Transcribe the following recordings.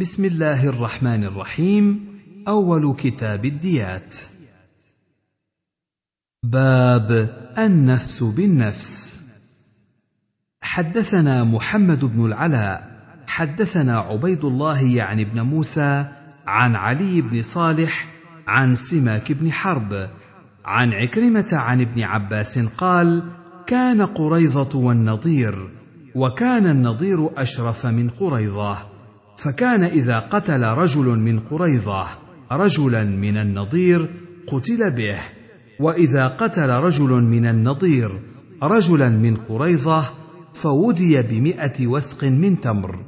بسم الله الرحمن الرحيم أول كتاب الديات باب النفس بالنفس حدثنا محمد بن العلاء حدثنا عبيد الله يعني بن موسى عن علي بن صالح عن سماك بن حرب عن عكرمة عن ابن عباس قال كان قريظة والنضير وكان النضير أشرف من قريظة فكان اذا قتل رجل من قريظه رجلا من النضير قتل به واذا قتل رجل من النضير رجلا من قريظه فودي بمئه وسق من تمر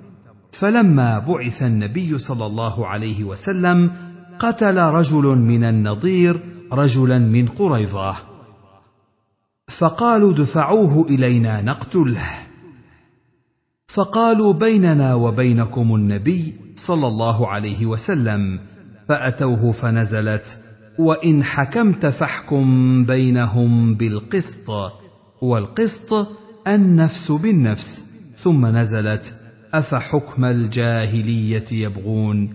فلما بعث النبي صلى الله عليه وسلم قتل رجل من النضير رجلا من قريظه فقالوا دفعوه الينا نقتله فقالوا بيننا وبينكم النبي صلى الله عليه وسلم فاتوه فنزلت وان حكمت فاحكم بينهم بالقسط والقسط النفس بالنفس ثم نزلت افحكم الجاهليه يبغون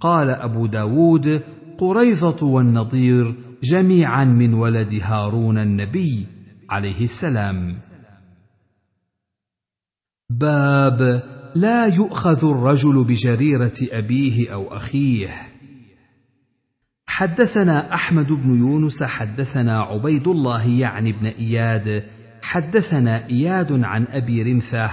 قال ابو داود قريظه والنضير جميعا من ولد هارون النبي عليه السلام باب لا يؤخذ الرجل بجريره ابيه او اخيه حدثنا احمد بن يونس حدثنا عبيد الله يعني بن اياد حدثنا اياد عن ابي رمثه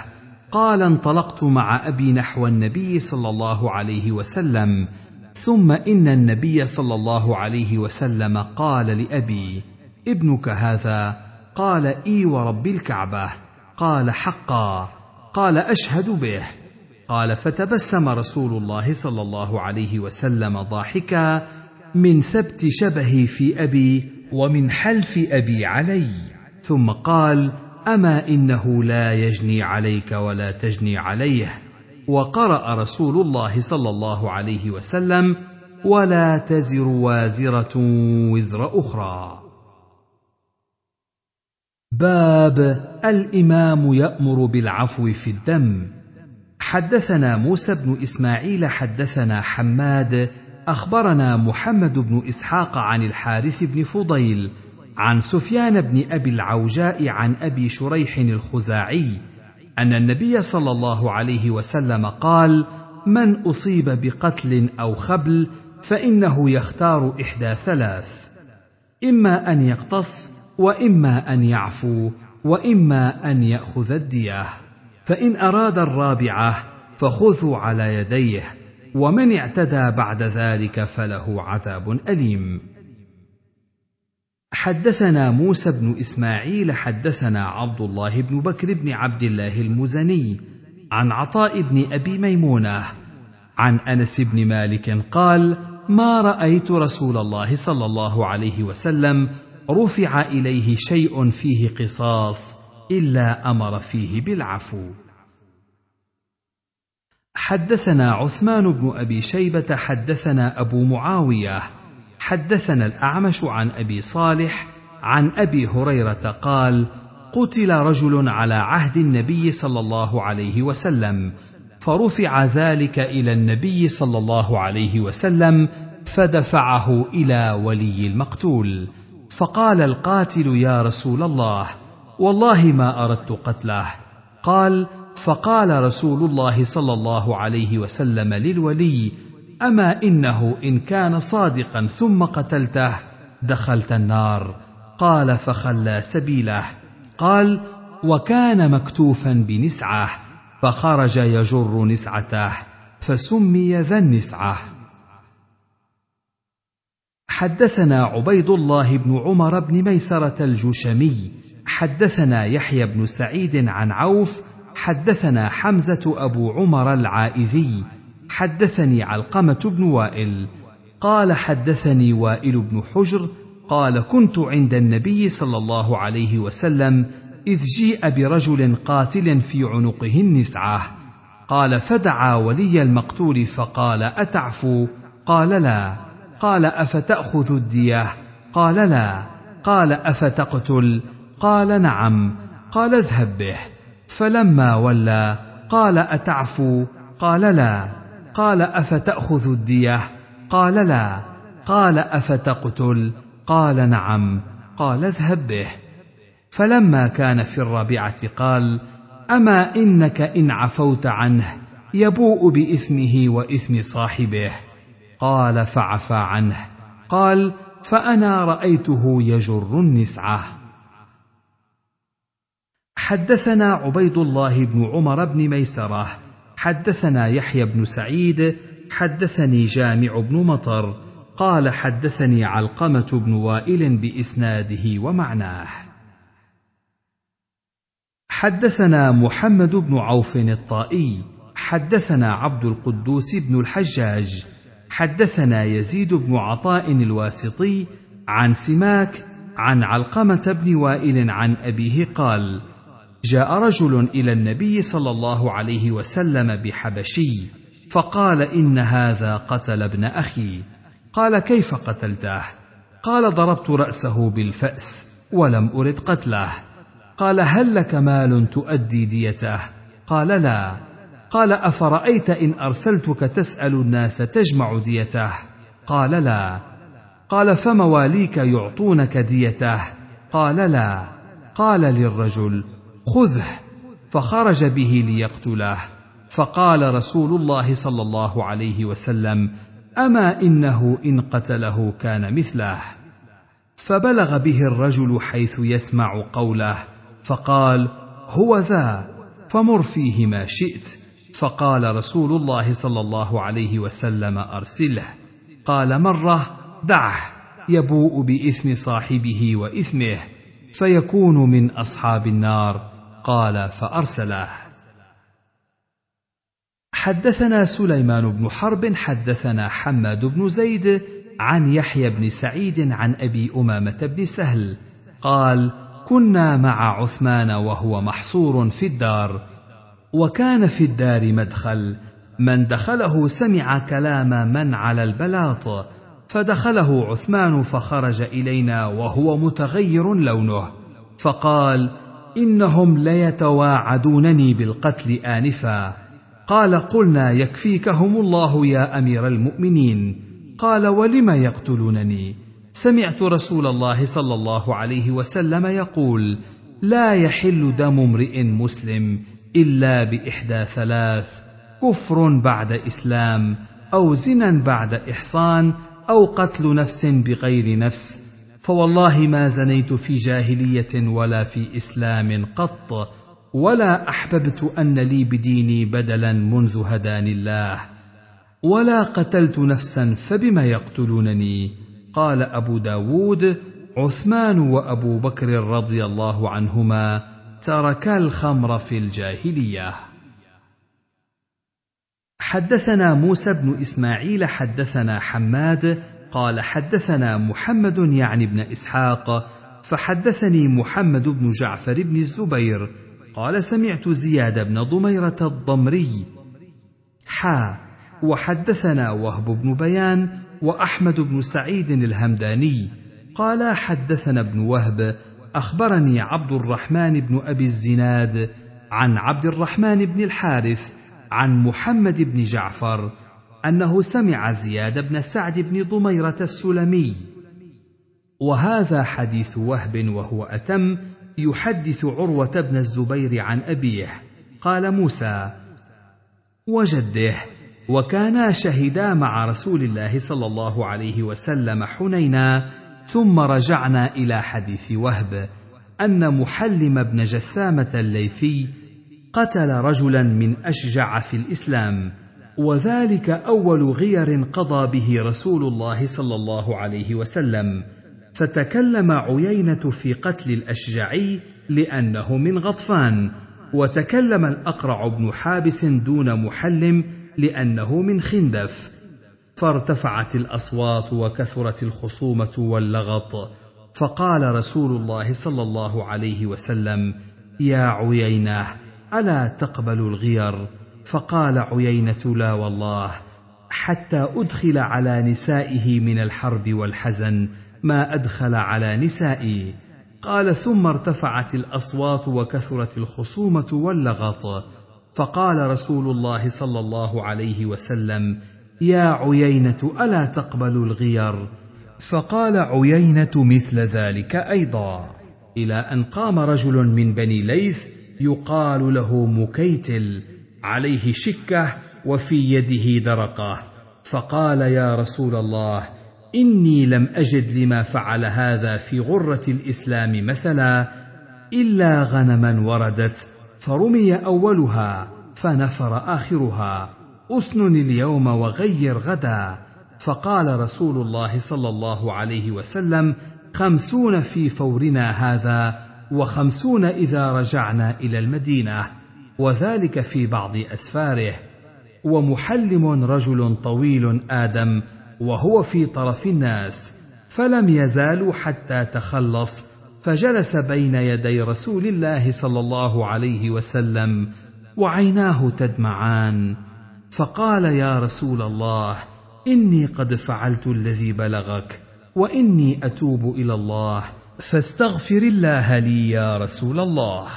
قال انطلقت مع ابي نحو النبي صلى الله عليه وسلم ثم ان النبي صلى الله عليه وسلم قال لابي ابنك هذا قال اي ورب الكعبه قال حقا قال اشهد به قال فتبسم رسول الله صلى الله عليه وسلم ضاحكا من ثبت شبهي في ابي ومن حلف ابي علي ثم قال اما انه لا يجني عليك ولا تجني عليه وقرا رسول الله صلى الله عليه وسلم ولا تزر وازره وزر اخرى باب الامام يامر بالعفو في الدم حدثنا موسى بن اسماعيل حدثنا حماد اخبرنا محمد بن اسحاق عن الحارث بن فضيل عن سفيان بن ابي العوجاء عن ابي شريح الخزاعي ان النبي صلى الله عليه وسلم قال من اصيب بقتل او خبل فانه يختار احدى ثلاث اما ان يقتص واما ان يعفو واما ان ياخذ الديه فان اراد الرابعه فخذوا على يديه ومن اعتدى بعد ذلك فله عذاب اليم حدثنا موسى بن اسماعيل حدثنا عبد الله بن بكر بن عبد الله المزني عن عطاء بن ابي ميمونه عن انس بن مالك قال ما رايت رسول الله صلى الله عليه وسلم رفع اليه شيء فيه قصاص الا امر فيه بالعفو حدثنا عثمان بن ابي شيبه حدثنا ابو معاويه حدثنا الاعمش عن ابي صالح عن ابي هريره قال قتل رجل على عهد النبي صلى الله عليه وسلم فرفع ذلك الى النبي صلى الله عليه وسلم فدفعه الى ولي المقتول فقال القاتل يا رسول الله والله ما اردت قتله قال فقال رسول الله صلى الله عليه وسلم للولي اما انه ان كان صادقا ثم قتلته دخلت النار قال فخلى سبيله قال وكان مكتوفا بنسعه فخرج يجر نسعته فسمي ذا النسعه حدثنا عبيد الله بن عمر بن ميسرة الجشمي حدثنا يحيى بن سعيد عن عوف حدثنا حمزة أبو عمر العائذي حدثني علقمة بن وائل قال حدثني وائل بن حجر قال كنت عند النبي صلى الله عليه وسلم إذ جيء برجل قاتل في عنقه النسعة قال فدعا ولي المقتول فقال أتعفو قال لا قال افتاخذ الديه قال لا قال افتقتل قال نعم قال اذهب به فلما ولى قال اتعفو قال لا قال افتاخذ الديه قال لا قال افتقتل قال نعم قال اذهب به فلما كان في الرابعه قال اما انك ان عفوت عنه يبوء باثمه واثم صاحبه قال فعفى عنه قال فانا رايته يجر النسعه حدثنا عبيد الله بن عمر بن ميسره حدثنا يحيى بن سعيد حدثني جامع بن مطر قال حدثني علقمه بن وائل باسناده ومعناه حدثنا محمد بن عوف الطائي حدثنا عبد القدوس بن الحجاج حدثنا يزيد بن عطاء الواسطي عن سماك عن علقمه بن وائل عن ابيه قال جاء رجل الى النبي صلى الله عليه وسلم بحبشي فقال ان هذا قتل ابن اخي قال كيف قتلته قال ضربت راسه بالفاس ولم ارد قتله قال هل لك مال تؤدي ديته قال لا قال افرايت ان ارسلتك تسال الناس تجمع ديته قال لا قال فمواليك يعطونك ديته قال لا قال للرجل خذه فخرج به ليقتله فقال رسول الله صلى الله عليه وسلم اما انه ان قتله كان مثله فبلغ به الرجل حيث يسمع قوله فقال هو ذا فمر فيه ما شئت فقال رسول الله صلى الله عليه وسلم ارسله قال مره دعه يبوء باثم صاحبه واثمه فيكون من اصحاب النار قال فارسله حدثنا سليمان بن حرب حدثنا حماد بن زيد عن يحيى بن سعيد عن ابي امامه بن سهل قال كنا مع عثمان وهو محصور في الدار وكان في الدار مدخل من دخله سمع كلام من على البلاط فدخله عثمان فخرج الينا وهو متغير لونه فقال انهم ليتواعدونني بالقتل انفا قال قلنا يكفيكهم الله يا امير المؤمنين قال ولم يقتلونني سمعت رسول الله صلى الله عليه وسلم يقول لا يحل دم امرئ مسلم الا باحدى ثلاث كفر بعد اسلام او زنا بعد احصان او قتل نفس بغير نفس فوالله ما زنيت في جاهليه ولا في اسلام قط ولا احببت ان لي بديني بدلا منذ هداني الله ولا قتلت نفسا فبما يقتلونني قال ابو داود عثمان وابو بكر رضي الله عنهما ترك الخمر في الجاهليه حدثنا موسى بن اسماعيل حدثنا حماد قال حدثنا محمد يعني بن اسحاق فحدثني محمد بن جعفر بن الزبير قال سمعت زياد بن ضميره الضمري حا وحدثنا وهب بن بيان واحمد بن سعيد الهمداني قال حدثنا ابن وهب اخبرني عبد الرحمن بن ابي الزناد عن عبد الرحمن بن الحارث عن محمد بن جعفر انه سمع زياد بن سعد بن ضميره السلمي وهذا حديث وهب وهو اتم يحدث عروه بن الزبير عن ابيه قال موسى وجده وكانا شهدا مع رسول الله صلى الله عليه وسلم حنينا ثم رجعنا الى حديث وهب ان محلم بن جثامه الليثي قتل رجلا من اشجع في الاسلام وذلك اول غير قضى به رسول الله صلى الله عليه وسلم فتكلم عيينه في قتل الاشجعي لانه من غطفان وتكلم الاقرع بن حابس دون محلم لانه من خندف فارتفعت الاصوات وكثرت الخصومه واللغط فقال رسول الله صلى الله عليه وسلم يا عيينه الا تقبل الغير فقال عيينه لا والله حتى ادخل على نسائه من الحرب والحزن ما ادخل على نسائي قال ثم ارتفعت الاصوات وكثرت الخصومه واللغط فقال رسول الله صلى الله عليه وسلم يا عيينه الا تقبل الغير فقال عيينه مثل ذلك ايضا الى ان قام رجل من بني ليث يقال له مكيتل عليه شكه وفي يده درقه فقال يا رسول الله اني لم اجد لما فعل هذا في غره الاسلام مثلا الا غنما وردت فرمي اولها فنفر اخرها اسنن اليوم وغير غدا فقال رسول الله صلى الله عليه وسلم خمسون في فورنا هذا وخمسون اذا رجعنا الى المدينه وذلك في بعض اسفاره ومحلم رجل طويل ادم وهو في طرف الناس فلم يزالوا حتى تخلص فجلس بين يدي رسول الله صلى الله عليه وسلم وعيناه تدمعان فقال يا رسول الله اني قد فعلت الذي بلغك واني اتوب الى الله فاستغفر الله لي يا رسول الله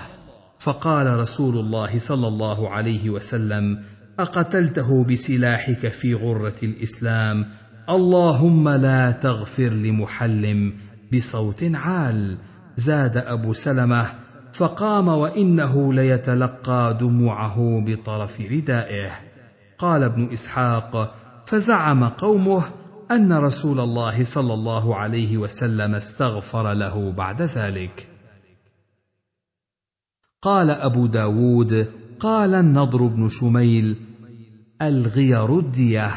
فقال رسول الله صلى الله عليه وسلم اقتلته بسلاحك في غره الاسلام اللهم لا تغفر لمحلم بصوت عال زاد ابو سلمه فقام وانه ليتلقى دموعه بطرف ردائه قال ابن اسحاق فزعم قومه ان رسول الله صلى الله عليه وسلم استغفر له بعد ذلك قال ابو داود قال النضر بن شميل الغير الديه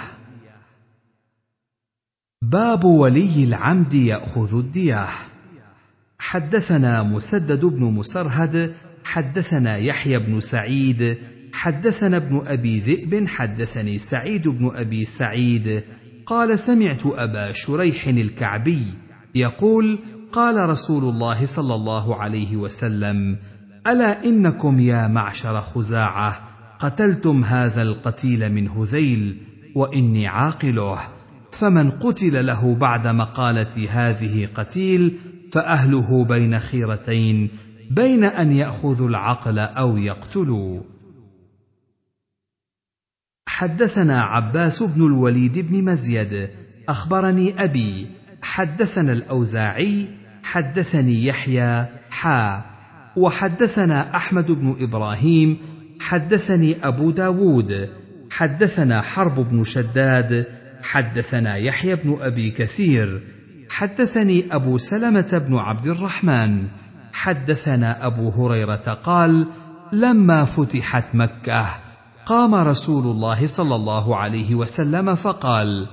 باب ولي العمد ياخذ الديه حدثنا مسدد بن مسرهد حدثنا يحيى بن سعيد حدثنا ابن ابي ذئب حدثني سعيد بن ابي سعيد قال سمعت ابا شريح الكعبي يقول قال رسول الله صلى الله عليه وسلم الا انكم يا معشر خزاعه قتلتم هذا القتيل من هذيل واني عاقله فمن قتل له بعد مقالتي هذه قتيل فاهله بين خيرتين بين ان ياخذوا العقل او يقتلوا حدثنا عباس بن الوليد بن مزيد اخبرني ابي حدثنا الاوزاعي حدثني يحيى حا وحدثنا احمد بن ابراهيم حدثني ابو داود حدثنا حرب بن شداد حدثنا يحيى بن ابي كثير حدثني ابو سلمه بن عبد الرحمن حدثنا ابو هريره قال لما فتحت مكه قام رسول الله صلى الله عليه وسلم فقال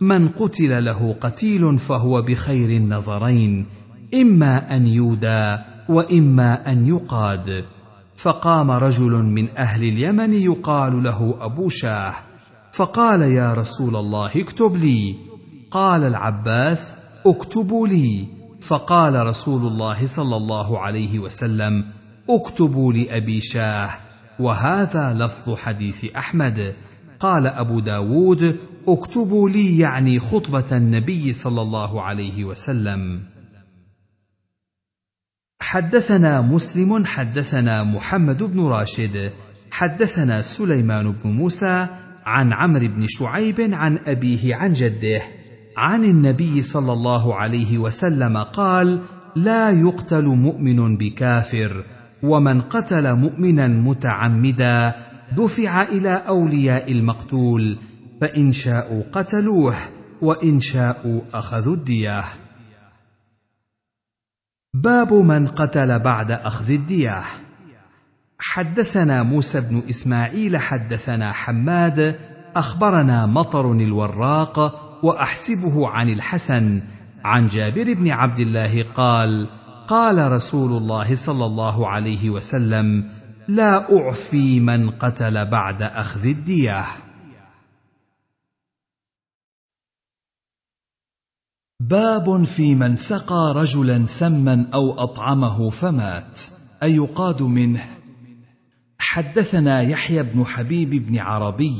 من قتل له قتيل فهو بخير النظرين اما ان يودى واما ان يقاد فقام رجل من اهل اليمن يقال له ابو شاه فقال يا رسول الله اكتب لي قال العباس اكتبوا لي فقال رسول الله صلى الله عليه وسلم اكتبوا لابي شاه وهذا لفظ حديث أحمد قال أبو داود اكتبوا لي يعني خطبة النبي صلى الله عليه وسلم حدثنا مسلم حدثنا محمد بن راشد حدثنا سليمان بن موسى عن عمرو بن شعيب عن أبيه عن جده عن النبي صلى الله عليه وسلم قال لا يقتل مؤمن بكافر ومن قتل مؤمنا متعمدا دفع الى اولياء المقتول فان شاءوا قتلوه وان شاءوا اخذوا الديه باب من قتل بعد اخذ الديه حدثنا موسى بن اسماعيل حدثنا حماد اخبرنا مطر الوراق واحسبه عن الحسن عن جابر بن عبد الله قال قال رسول الله صلى الله عليه وسلم لا اعفي من قتل بعد اخذ الديه باب في من سقى رجلا سما او اطعمه فمات ايقاد منه حدثنا يحيى بن حبيب بن عربي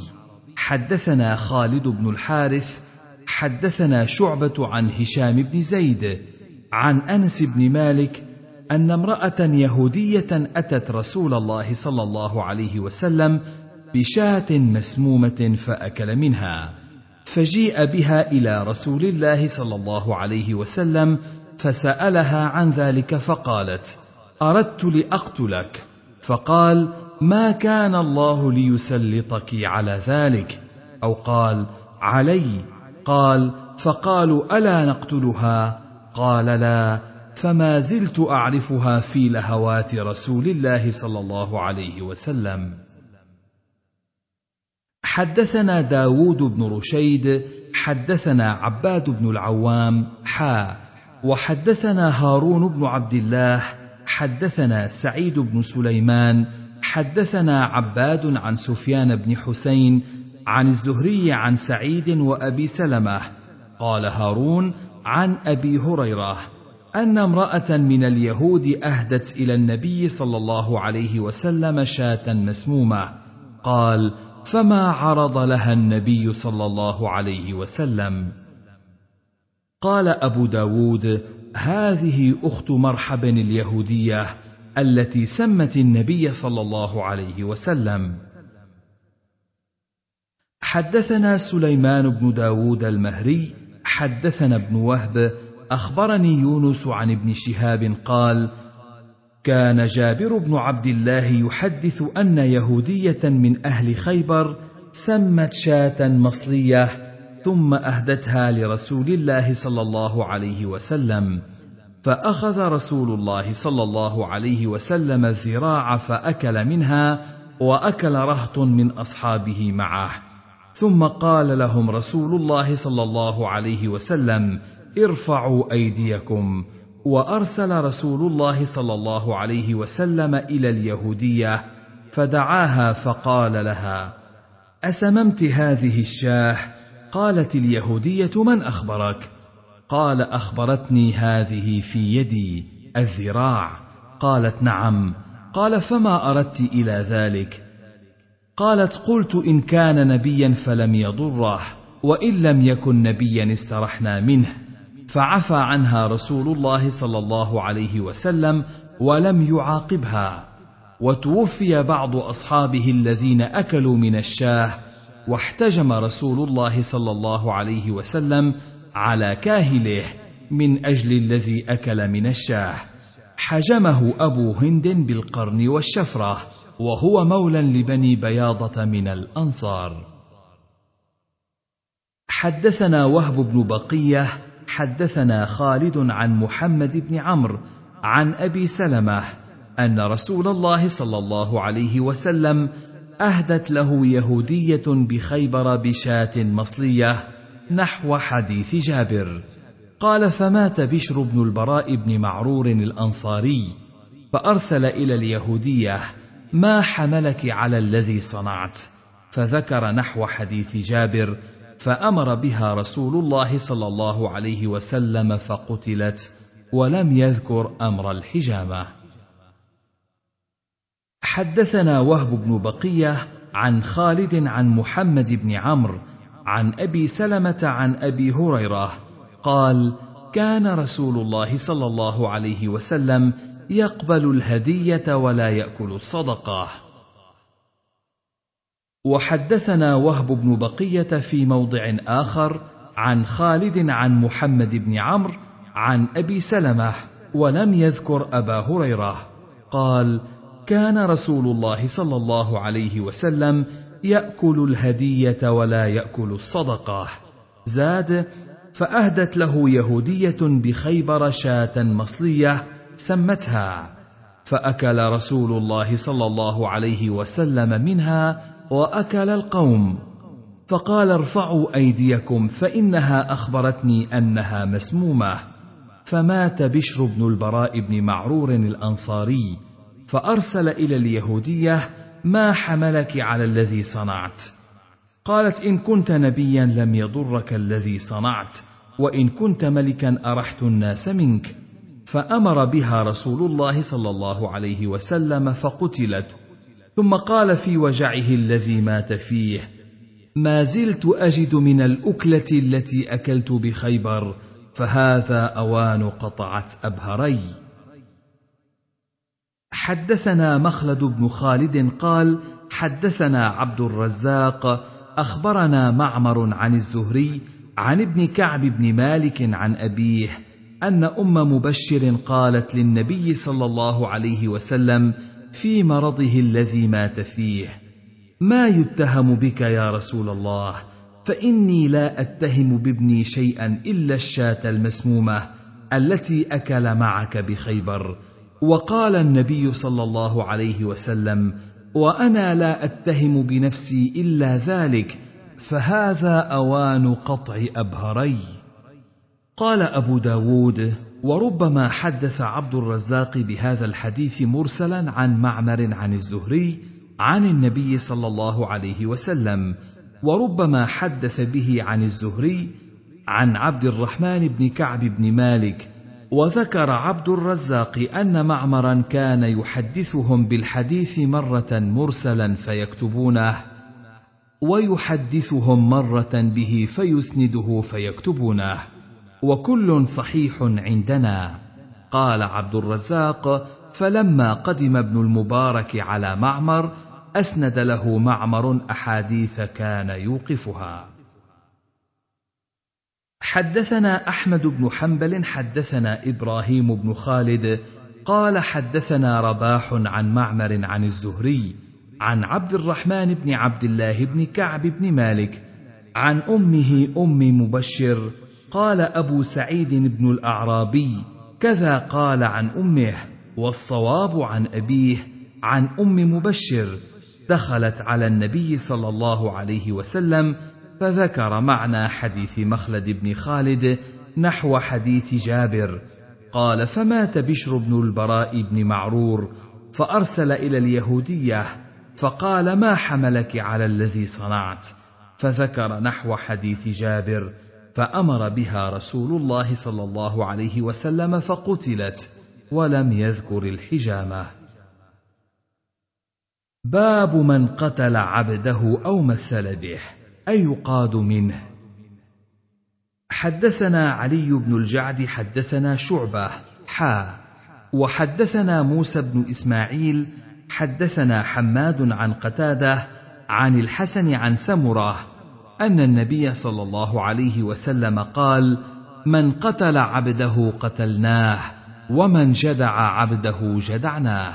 حدثنا خالد بن الحارث حدثنا شعبه عن هشام بن زيد عن انس بن مالك ان امراه يهوديه اتت رسول الله صلى الله عليه وسلم بشاه مسمومه فاكل منها فجيء بها الى رسول الله صلى الله عليه وسلم فسالها عن ذلك فقالت اردت لاقتلك فقال ما كان الله ليسلطك على ذلك او قال علي قال فقالوا الا نقتلها قال لا فما زلت اعرفها في لهوات رسول الله صلى الله عليه وسلم حدثنا داود بن رشيد حدثنا عباد بن العوام حا وحدثنا هارون بن عبد الله حدثنا سعيد بن سليمان حدثنا عباد عن سفيان بن حسين عن الزهري عن سعيد وابي سلمه قال هارون عن ابي هريره ان امراه من اليهود اهدت الى النبي صلى الله عليه وسلم شاه مسمومه قال فما عرض لها النبي صلى الله عليه وسلم قال ابو داود هذه اخت مرحب اليهوديه التي سمت النبي صلى الله عليه وسلم حدثنا سليمان بن داود المهري حدثنا ابن وهب اخبرني يونس عن ابن شهاب قال كان جابر بن عبد الله يحدث ان يهوديه من اهل خيبر سمت شاه مصليه ثم اهدتها لرسول الله صلى الله عليه وسلم فاخذ رسول الله صلى الله عليه وسلم الذراع فاكل منها واكل رهط من اصحابه معه ثم قال لهم رسول الله صلى الله عليه وسلم ارفعوا ايديكم وارسل رسول الله صلى الله عليه وسلم الى اليهوديه فدعاها فقال لها اسممت هذه الشاه قالت اليهوديه من اخبرك قال اخبرتني هذه في يدي الذراع قالت نعم قال فما اردت الى ذلك قالت قلت ان كان نبيا فلم يضره وان لم يكن نبيا استرحنا منه فعفى عنها رسول الله صلى الله عليه وسلم ولم يعاقبها وتوفي بعض اصحابه الذين اكلوا من الشاه واحتجم رسول الله صلى الله عليه وسلم على كاهله من اجل الذي اكل من الشاه حجمه ابو هند بالقرن والشفره وهو مولى لبني بياضة من الأنصار. حدثنا وهب بن بقية، حدثنا خالد عن محمد بن عمرو، عن أبي سلمة، أن رسول الله صلى الله عليه وسلم أهدت له يهودية بخيبر بشاة مصلية نحو حديث جابر. قال فمات بشر بن البراء بن معرور الأنصاري، فأرسل إلى اليهودية ما حملك على الذي صنعت فذكر نحو حديث جابر فامر بها رسول الله صلى الله عليه وسلم فقتلت ولم يذكر امر الحجامه حدثنا وهب بن بقيه عن خالد عن محمد بن عمرو عن ابي سلمه عن ابي هريره قال كان رسول الله صلى الله عليه وسلم يقبل الهديه ولا ياكل الصدقه وحدثنا وهب بن بقيه في موضع اخر عن خالد عن محمد بن عمرو عن ابي سلمه ولم يذكر ابا هريره قال كان رسول الله صلى الله عليه وسلم ياكل الهديه ولا ياكل الصدقه زاد فاهدت له يهوديه بخيبر شاه مصليه سمتها فاكل رسول الله صلى الله عليه وسلم منها واكل القوم فقال ارفعوا ايديكم فانها اخبرتني انها مسمومه فمات بشر بن البراء بن معرور الانصاري فارسل الى اليهوديه ما حملك على الذي صنعت قالت ان كنت نبيا لم يضرك الذي صنعت وان كنت ملكا ارحت الناس منك فامر بها رسول الله صلى الله عليه وسلم فقتلت ثم قال في وجعه الذي مات فيه ما زلت اجد من الاكله التي اكلت بخيبر فهذا اوان قطعت ابهري حدثنا مخلد بن خالد قال حدثنا عبد الرزاق اخبرنا معمر عن الزهري عن ابن كعب بن مالك عن ابيه ان ام مبشر قالت للنبي صلى الله عليه وسلم في مرضه الذي مات فيه ما يتهم بك يا رسول الله فاني لا اتهم بابني شيئا الا الشاه المسمومه التي اكل معك بخيبر وقال النبي صلى الله عليه وسلم وانا لا اتهم بنفسي الا ذلك فهذا اوان قطع ابهري قال أبو داود وربما حدث عبد الرزاق بهذا الحديث مرسلا عن معمر عن الزهري عن النبي صلى الله عليه وسلم وربما حدث به عن الزهري عن عبد الرحمن بن كعب بن مالك وذكر عبد الرزاق ان معمرا كان يحدثهم بالحديث مره مرسلا فيكتبونه ويحدثهم مره به فيسنده فيكتبونه وكل صحيح عندنا قال عبد الرزاق فلما قدم ابن المبارك على معمر اسند له معمر احاديث كان يوقفها حدثنا احمد بن حنبل حدثنا ابراهيم بن خالد قال حدثنا رباح عن معمر عن الزهري عن عبد الرحمن بن عبد الله بن كعب بن مالك عن امه ام مبشر قال أبو سعيد بن الأعرابي كذا قال عن أمه والصواب عن أبيه عن أم مبشر دخلت على النبي صلى الله عليه وسلم فذكر معنى حديث مخلد بن خالد نحو حديث جابر قال فمات بشر بن البراء بن معرور فارسل الى اليهوديه فقال ما حملك على الذي صنعت فذكر نحو حديث جابر فامر بها رسول الله صلى الله عليه وسلم فقتلت ولم يذكر الحجامه باب من قتل عبده او مثل به اي قاد منه حدثنا علي بن الجعد حدثنا شعبه حا وحدثنا موسى بن اسماعيل حدثنا حماد عن قتاده عن الحسن عن سمره ان النبي صلى الله عليه وسلم قال من قتل عبده قتلناه ومن جدع عبده جدعناه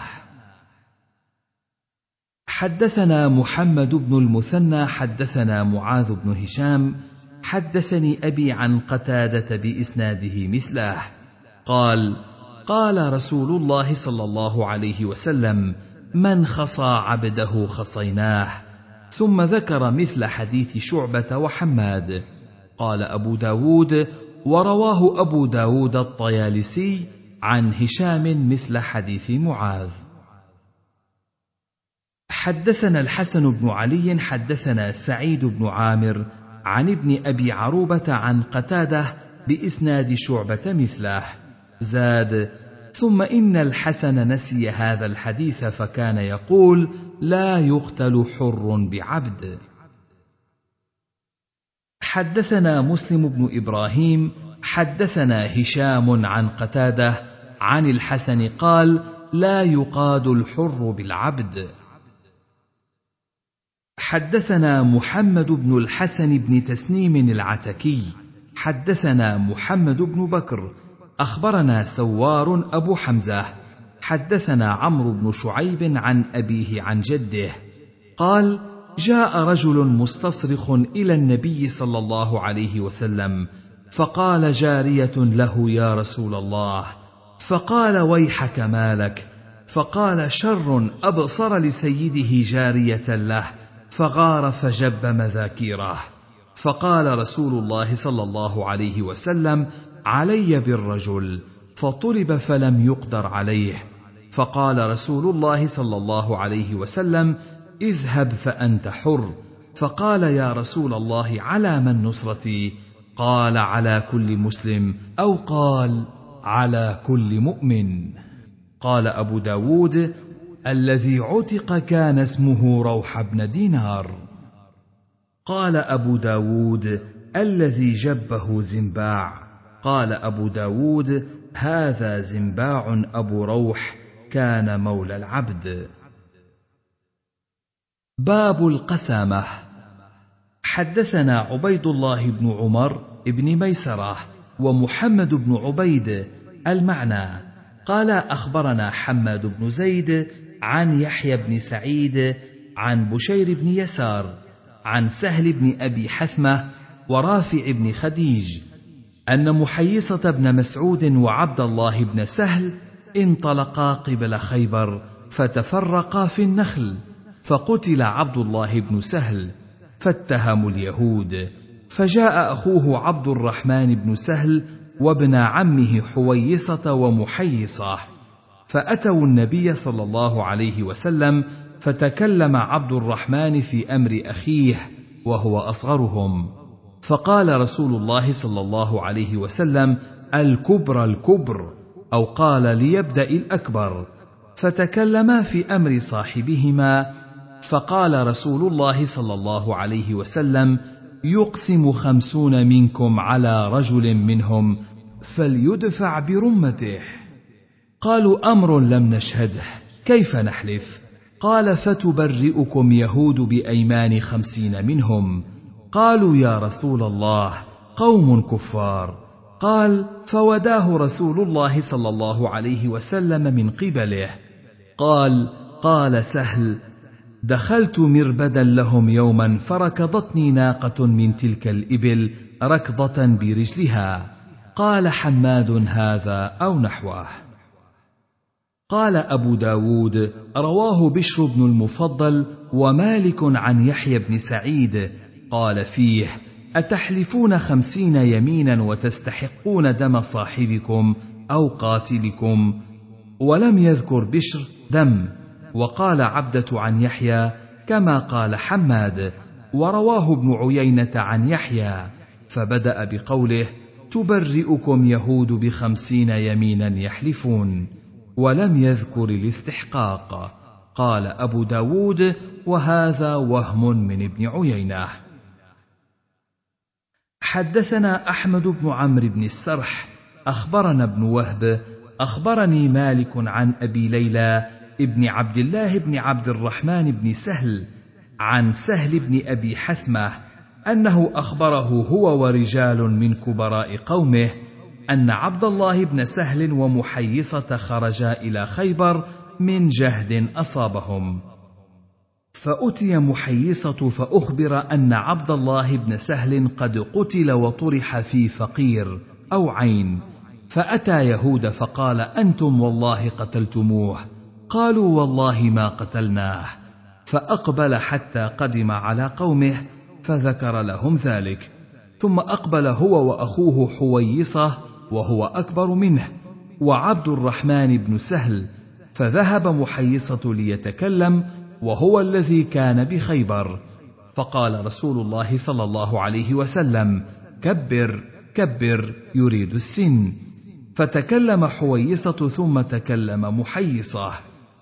حدثنا محمد بن المثنى حدثنا معاذ بن هشام حدثني ابي عن قتاده باسناده مثله قال قال رسول الله صلى الله عليه وسلم من خصى عبده خصيناه ثم ذكر مثل حديث شعبة وحماد قال أبو داود ورواه أبو داود الطيالسي عن هشام مثل حديث معاذ حدثنا الحسن بن علي حدثنا سعيد بن عامر عن ابن أبي عروبة عن قتاده بإسناد شعبة مثله زاد ثم إن الحسن نسي هذا الحديث فكان يقول لا يقتل حر بعبد حدثنا مسلم بن إبراهيم حدثنا هشام عن قتاده عن الحسن قال لا يقاد الحر بالعبد حدثنا محمد بن الحسن بن تسنيم العتكي حدثنا محمد بن بكر اخبرنا سوار ابو حمزه حدثنا عمرو بن شعيب عن ابيه عن جده قال جاء رجل مستصرخ الى النبي صلى الله عليه وسلم فقال جاريه له يا رسول الله فقال ويحك مالك فقال شر ابصر لسيده جاريه له فغار فجب مذاكيره فقال رسول الله صلى الله عليه وسلم علي بالرجل فطلب فلم يقدر عليه فقال رسول الله صلى الله عليه وسلم اذهب فانت حر فقال يا رسول الله على من نصرتي قال على كل مسلم او قال على كل مؤمن قال ابو داود الذي عتق كان اسمه روح بن دينار قال ابو داود الذي جبه زنباع قال أبو داود هذا زنباع أبو روح كان مولى العبد باب القسامة حدثنا عبيد الله بن عمر بن ميسرة ومحمد بن عبيد المعنى قال أخبرنا حماد بن زيد عن يحيى بن سعيد عن بشير بن يسار عن سهل بن أبي حثمة ورافع بن خديج أن محيصة بن مسعود وعبد الله بن سهل انطلقا قبل خيبر فتفرقا في النخل فقتل عبد الله بن سهل فاتهموا اليهود فجاء أخوه عبد الرحمن بن سهل وابن عمه حويصة ومحيصة فأتوا النبي صلى الله عليه وسلم فتكلم عبد الرحمن في أمر أخيه وهو أصغرهم فقال رسول الله صلى الله عليه وسلم الكبر الكبر او قال ليبدا الاكبر فتكلما في امر صاحبهما فقال رسول الله صلى الله عليه وسلم يقسم خمسون منكم على رجل منهم فليدفع برمته قالوا امر لم نشهده كيف نحلف قال فتبرئكم يهود بايمان خمسين منهم قالوا يا رسول الله قوم كفار قال فوداه رسول الله صلى الله عليه وسلم من قبله قال قال سهل دخلت مربدا لهم يوما فركضتني ناقه من تلك الابل ركضه برجلها قال حماد هذا او نحوه قال ابو داود رواه بشر بن المفضل ومالك عن يحيى بن سعيد قال فيه اتحلفون خمسين يمينا وتستحقون دم صاحبكم او قاتلكم ولم يذكر بشر دم وقال عبده عن يحيى كما قال حماد ورواه ابن عيينه عن يحيى فبدا بقوله تبرئكم يهود بخمسين يمينا يحلفون ولم يذكر الاستحقاق قال ابو داود وهذا وهم من ابن عيينه حدثنا احمد بن عمرو بن السرح اخبرنا ابن وهب اخبرني مالك عن ابي ليلى ابن عبد الله بن عبد الرحمن بن سهل عن سهل بن ابي حثمه انه اخبره هو ورجال من كبراء قومه ان عبد الله بن سهل ومحيصه خرجا الى خيبر من جهد اصابهم فأتي محيصة فأخبر أن عبد الله بن سهل قد قتل وطرح في فقير أو عين، فأتى يهود فقال: أنتم والله قتلتموه، قالوا والله ما قتلناه، فأقبل حتى قدم على قومه، فذكر لهم ذلك، ثم أقبل هو وأخوه حويصة وهو أكبر منه، وعبد الرحمن بن سهل، فذهب محيصة ليتكلم وهو الذي كان بخيبر فقال رسول الله صلى الله عليه وسلم كبر كبر يريد السن فتكلم حويصه ثم تكلم محيصه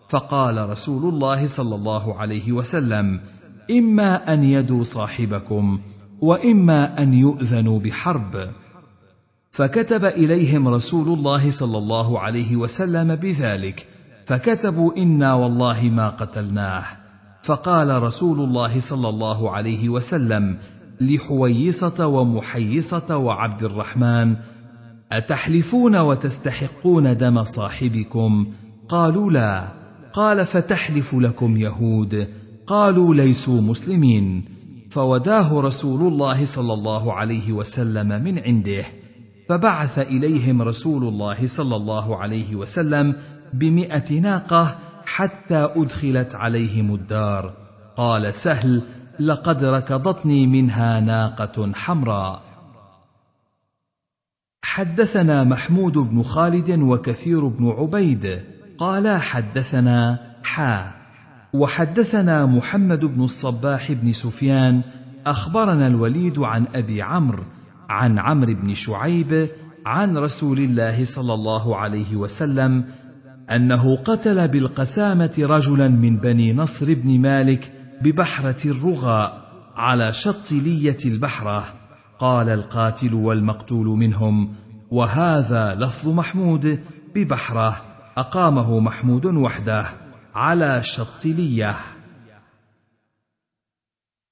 فقال رسول الله صلى الله عليه وسلم اما ان يدوا صاحبكم واما ان يؤذنوا بحرب فكتب اليهم رسول الله صلى الله عليه وسلم بذلك فكتبوا انا والله ما قتلناه فقال رسول الله صلى الله عليه وسلم لحويصه ومحيصه وعبد الرحمن اتحلفون وتستحقون دم صاحبكم قالوا لا قال فتحلف لكم يهود قالوا ليسوا مسلمين فوداه رسول الله صلى الله عليه وسلم من عنده فبعث إليهم رسول الله صلى الله عليه وسلم بمئة ناقة حتى أدخلت عليهم الدار قال سهل لقد ركضتني منها ناقة حمراء حدثنا محمود بن خالد وكثير بن عبيد قالا حدثنا حا وحدثنا محمد بن الصباح بن سفيان أخبرنا الوليد عن أبي عمرو عن عمرو بن شعيب عن رسول الله صلى الله عليه وسلم انه قتل بالقسامه رجلا من بني نصر بن مالك ببحره الرغاء على شط ليه البحره قال القاتل والمقتول منهم وهذا لفظ محمود ببحره اقامه محمود وحده على شط ليه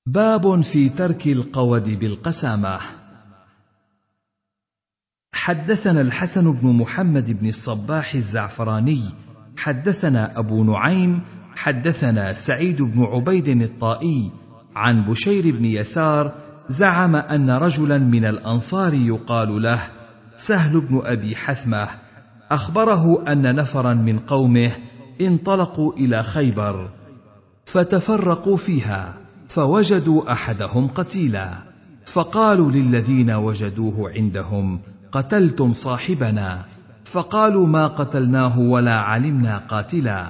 باب في ترك القود بالقسامه حدثنا الحسن بن محمد بن الصباح الزعفراني حدثنا ابو نعيم حدثنا سعيد بن عبيد الطائي عن بشير بن يسار زعم ان رجلا من الانصار يقال له سهل بن ابي حثمه اخبره ان نفرا من قومه انطلقوا الى خيبر فتفرقوا فيها فوجدوا احدهم قتيلا فقالوا للذين وجدوه عندهم قتلتم صاحبنا فقالوا ما قتلناه ولا علمنا قاتلا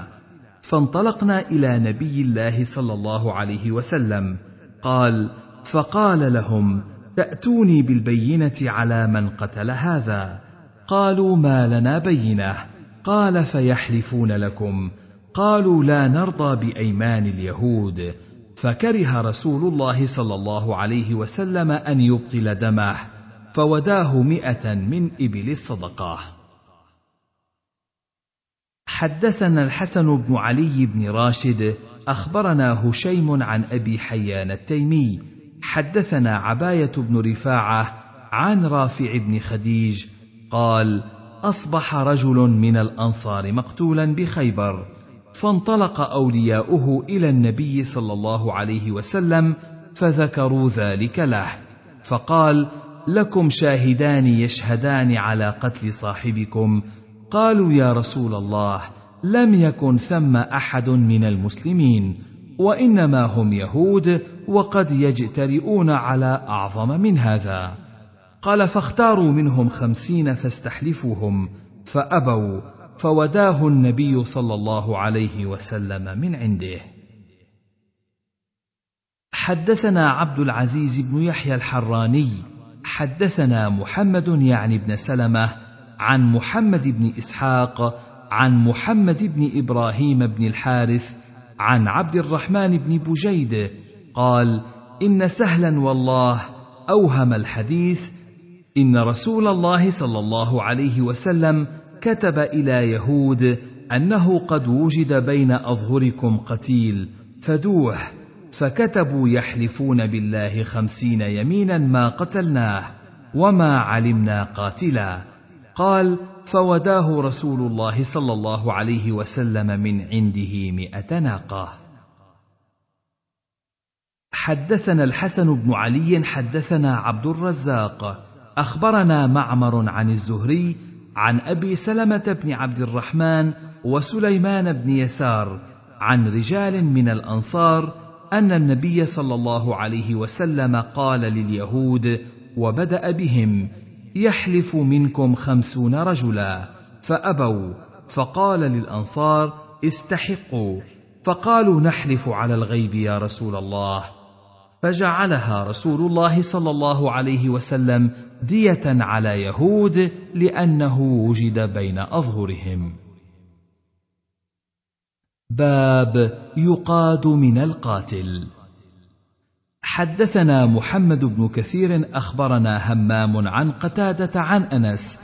فانطلقنا الى نبي الله صلى الله عليه وسلم قال فقال لهم تاتوني بالبينه على من قتل هذا قالوا ما لنا بينه قال فيحلفون لكم قالوا لا نرضى بايمان اليهود فكره رسول الله صلى الله عليه وسلم ان يبطل دمه فوداه مئة من إبل الصدقة حدثنا الحسن بن علي بن راشد أخبرنا هشيم عن أبي حيان التيمي حدثنا عباية بن رفاعة عن رافع بن خديج قال أصبح رجل من الأنصار مقتولا بخيبر فانطلق أولياؤه إلى النبي صلى الله عليه وسلم فذكروا ذلك له فقال لكم شاهدان يشهدان على قتل صاحبكم قالوا يا رسول الله لم يكن ثم احد من المسلمين وانما هم يهود وقد يجترئون على اعظم من هذا قال فاختاروا منهم خمسين فاستحلفوهم فابوا فوداه النبي صلى الله عليه وسلم من عنده حدثنا عبد العزيز بن يحيى الحراني حدثنا محمد يعني بن سلمه عن محمد بن اسحاق عن محمد بن ابراهيم بن الحارث عن عبد الرحمن بن بجيد قال ان سهلا والله اوهم الحديث ان رسول الله صلى الله عليه وسلم كتب الى يهود انه قد وجد بين اظهركم قتيل فدوه فكتبوا يحلفون بالله خمسين يمينا ما قتلناه وما علمنا قاتلا قال فوداه رسول الله صلى الله عليه وسلم من عنده مئة ناقة حدثنا الحسن بن علي حدثنا عبد الرزاق أخبرنا معمر عن الزهري عن أبي سلمة بن عبد الرحمن وسليمان بن يسار عن رجال من الأنصار ان النبي صلى الله عليه وسلم قال لليهود وبدا بهم يحلف منكم خمسون رجلا فابوا فقال للانصار استحقوا فقالوا نحلف على الغيب يا رسول الله فجعلها رسول الله صلى الله عليه وسلم ديه على يهود لانه وجد بين اظهرهم باب يقاد من القاتل حدثنا محمد بن كثير اخبرنا همام عن قتاده عن انس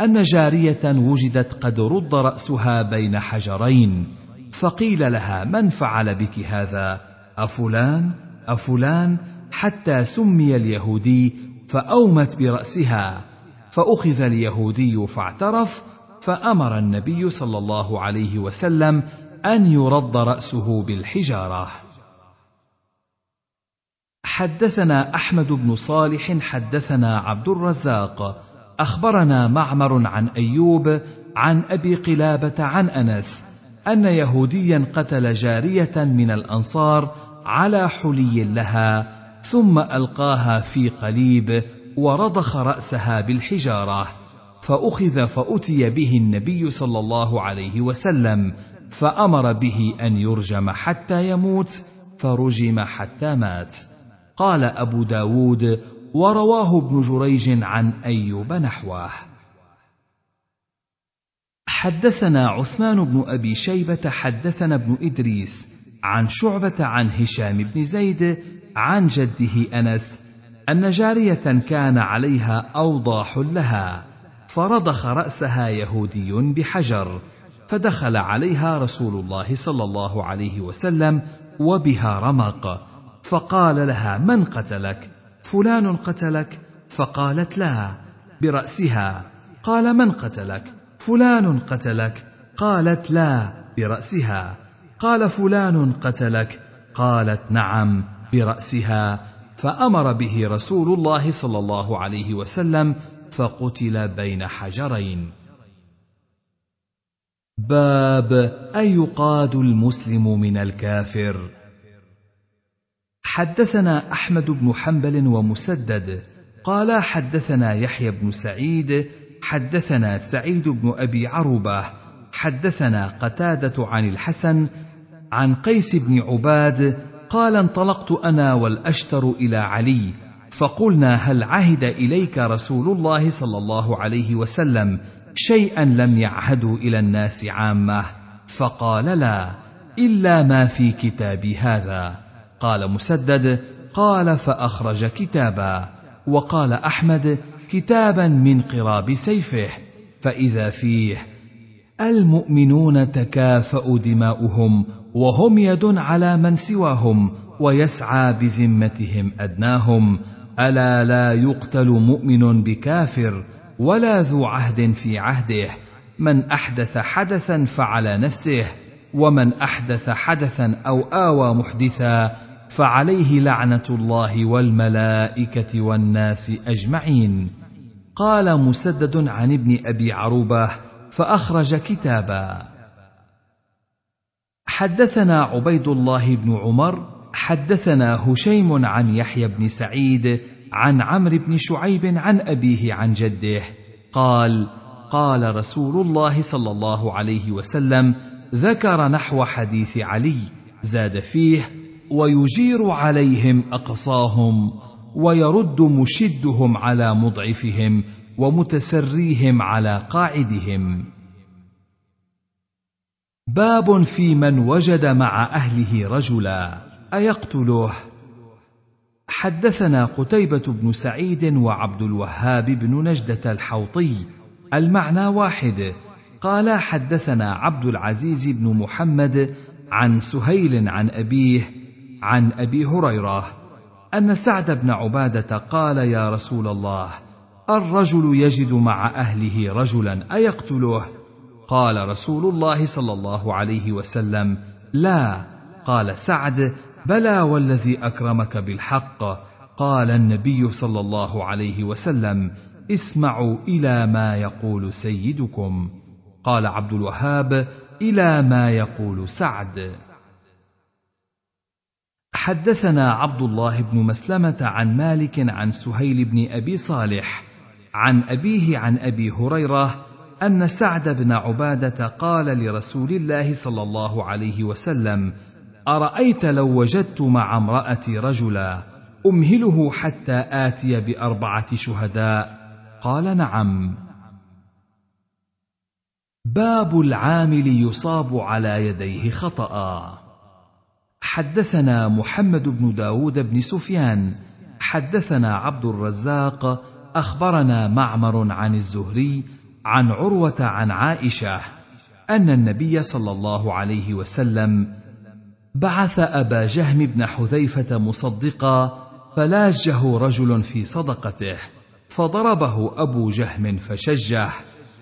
ان جاريه وجدت قد رد راسها بين حجرين فقيل لها من فعل بك هذا افلان افلان حتى سمي اليهودي فاومت براسها فاخذ اليهودي فاعترف فامر النبي صلى الله عليه وسلم ان يرد راسه بالحجاره حدثنا احمد بن صالح حدثنا عبد الرزاق اخبرنا معمر عن ايوب عن ابي قلابه عن انس ان يهوديا قتل جاريه من الانصار على حلي لها ثم القاها في قليب ورضخ راسها بالحجاره فاخذ فاتي به النبي صلى الله عليه وسلم فأمر به أن يرجم حتى يموت فرجم حتى مات قال أبو داود ورواه ابن جريج عن أيوب نحوه حدثنا عثمان بن أبي شيبة حدثنا ابن إدريس عن شعبة عن هشام بن زيد عن جده أنس أن جارية كان عليها أوضاح لها فرضخ رأسها يهودي بحجر فدخل عليها رسول الله صلى الله عليه وسلم وبها رمق فقال لها من قتلك فلان قتلك فقالت لا براسها قال من قتلك فلان قتلك قالت لا براسها قال فلان قتلك قالت نعم براسها فامر به رسول الله صلى الله عليه وسلم فقتل بين حجرين باب أيقاد المسلم من الكافر حدثنا أحمد بن حنبل ومسدد قال حدثنا يحيى بن سعيد حدثنا سعيد بن أبي عروبة حدثنا قتادة عن الحسن عن قيس بن عباد قال انطلقت أنا والأشتر إلى علي فقلنا هل عهد إليك رسول الله صلى الله عليه وسلم شيئا لم يعهده الى الناس عامه فقال لا الا ما في كتابي هذا قال مسدد قال فاخرج كتابا وقال احمد كتابا من قراب سيفه فاذا فيه المؤمنون تكافأ دماؤهم وهم يد على من سواهم ويسعى بذمتهم أدناهم ألا لا يقتل مؤمن بكافر ولا ذو عهد في عهده من احدث حدثا فعلى نفسه ومن احدث حدثا او اوى محدثا فعليه لعنه الله والملائكه والناس اجمعين قال مسدد عن ابن ابي عروبه فاخرج كتابا حدثنا عبيد الله بن عمر حدثنا هشيم عن يحيى بن سعيد عن عمرو بن شعيب عن أبيه عن جده قال قال رسول الله صلى الله عليه وسلم ذكر نحو حديث علي زاد فيه ويجير عليهم أقصاهم ويرد مشدهم على مضعفهم ومتسريهم على قاعدهم باب في من وجد مع اهله رجلا ايقتله حدثنا قتيبة بن سعيد وعبد الوهاب بن نجدة الحوطي المعنى واحد قال حدثنا عبد العزيز بن محمد عن سهيل عن أبيه عن أبي هريرة أن سعد بن عبادة قال يا رسول الله الرجل يجد مع أهله رجلا أيقتله قال رسول الله صلى الله عليه وسلم لا قال سعد بلى والذي اكرمك بالحق قال النبي صلى الله عليه وسلم اسمعوا الى ما يقول سيدكم قال عبد الوهاب الى ما يقول سعد حدثنا عبد الله بن مسلمه عن مالك عن سهيل بن ابي صالح عن ابيه عن ابي هريره ان سعد بن عباده قال لرسول الله صلى الله عليه وسلم ارايت لو وجدت مع امراتي رجلا امهله حتى اتي باربعه شهداء قال نعم باب العامل يصاب على يديه خطا حدثنا محمد بن داود بن سفيان حدثنا عبد الرزاق اخبرنا معمر عن الزهري عن عروه عن عائشه ان النبي صلى الله عليه وسلم بعث ابا جهم بن حذيفه مصدقا فلاجه رجل في صدقته فضربه ابو جهم فشجه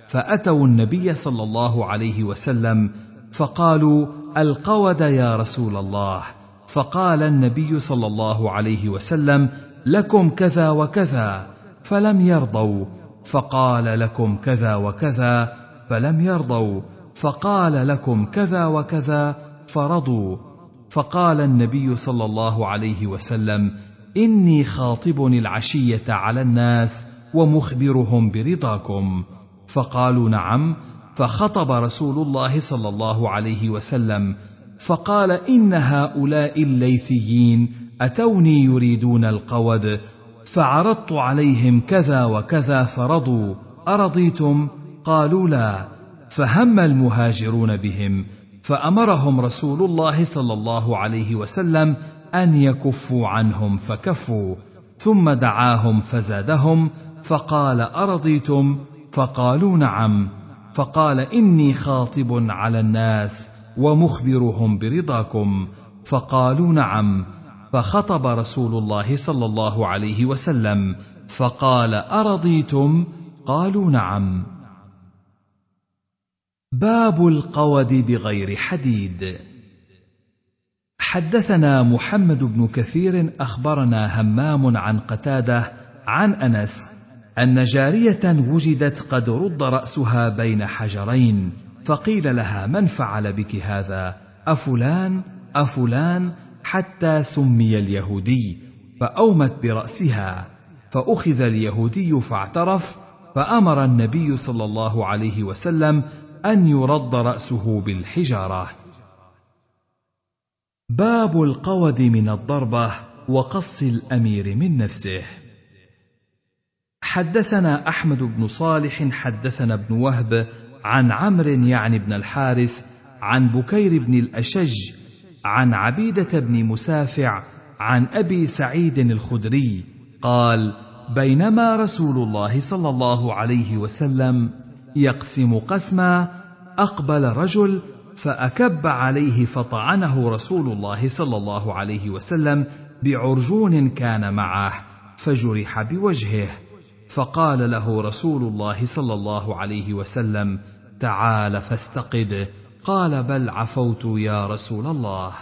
فاتوا النبي صلى الله عليه وسلم فقالوا القود يا رسول الله فقال النبي صلى الله عليه وسلم لكم كذا وكذا فلم يرضوا فقال لكم كذا وكذا فلم يرضوا فقال لكم كذا وكذا فرضوا فقال النبي صلى الله عليه وسلم اني خاطب العشيه على الناس ومخبرهم برضاكم فقالوا نعم فخطب رسول الله صلى الله عليه وسلم فقال ان هؤلاء الليثيين اتوني يريدون القود فعرضت عليهم كذا وكذا فرضوا ارضيتم قالوا لا فهم المهاجرون بهم فامرهم رسول الله صلى الله عليه وسلم ان يكفوا عنهم فكفوا ثم دعاهم فزادهم فقال ارضيتم فقالوا نعم فقال اني خاطب على الناس ومخبرهم برضاكم فقالوا نعم فخطب رسول الله صلى الله عليه وسلم فقال ارضيتم قالوا نعم باب القود بغير حديد حدثنا محمد بن كثير اخبرنا همام عن قتاده عن انس ان جاريه وجدت قد رد راسها بين حجرين فقيل لها من فعل بك هذا افلان افلان حتى سمي اليهودي فاومت براسها فاخذ اليهودي فاعترف فامر النبي صلى الله عليه وسلم ان يرد راسه بالحجاره باب القود من الضربه وقص الامير من نفسه حدثنا احمد بن صالح حدثنا ابن وهب عن عمرو يعني بن الحارث عن بكير بن الاشج عن عبيده بن مسافع عن ابي سعيد الخدري قال بينما رسول الله صلى الله عليه وسلم يقسم قسما اقبل رجل فاكب عليه فطعنه رسول الله صلى الله عليه وسلم بعرجون كان معه فجرح بوجهه فقال له رسول الله صلى الله عليه وسلم تعال فاستقد قال بل عفوت يا رسول الله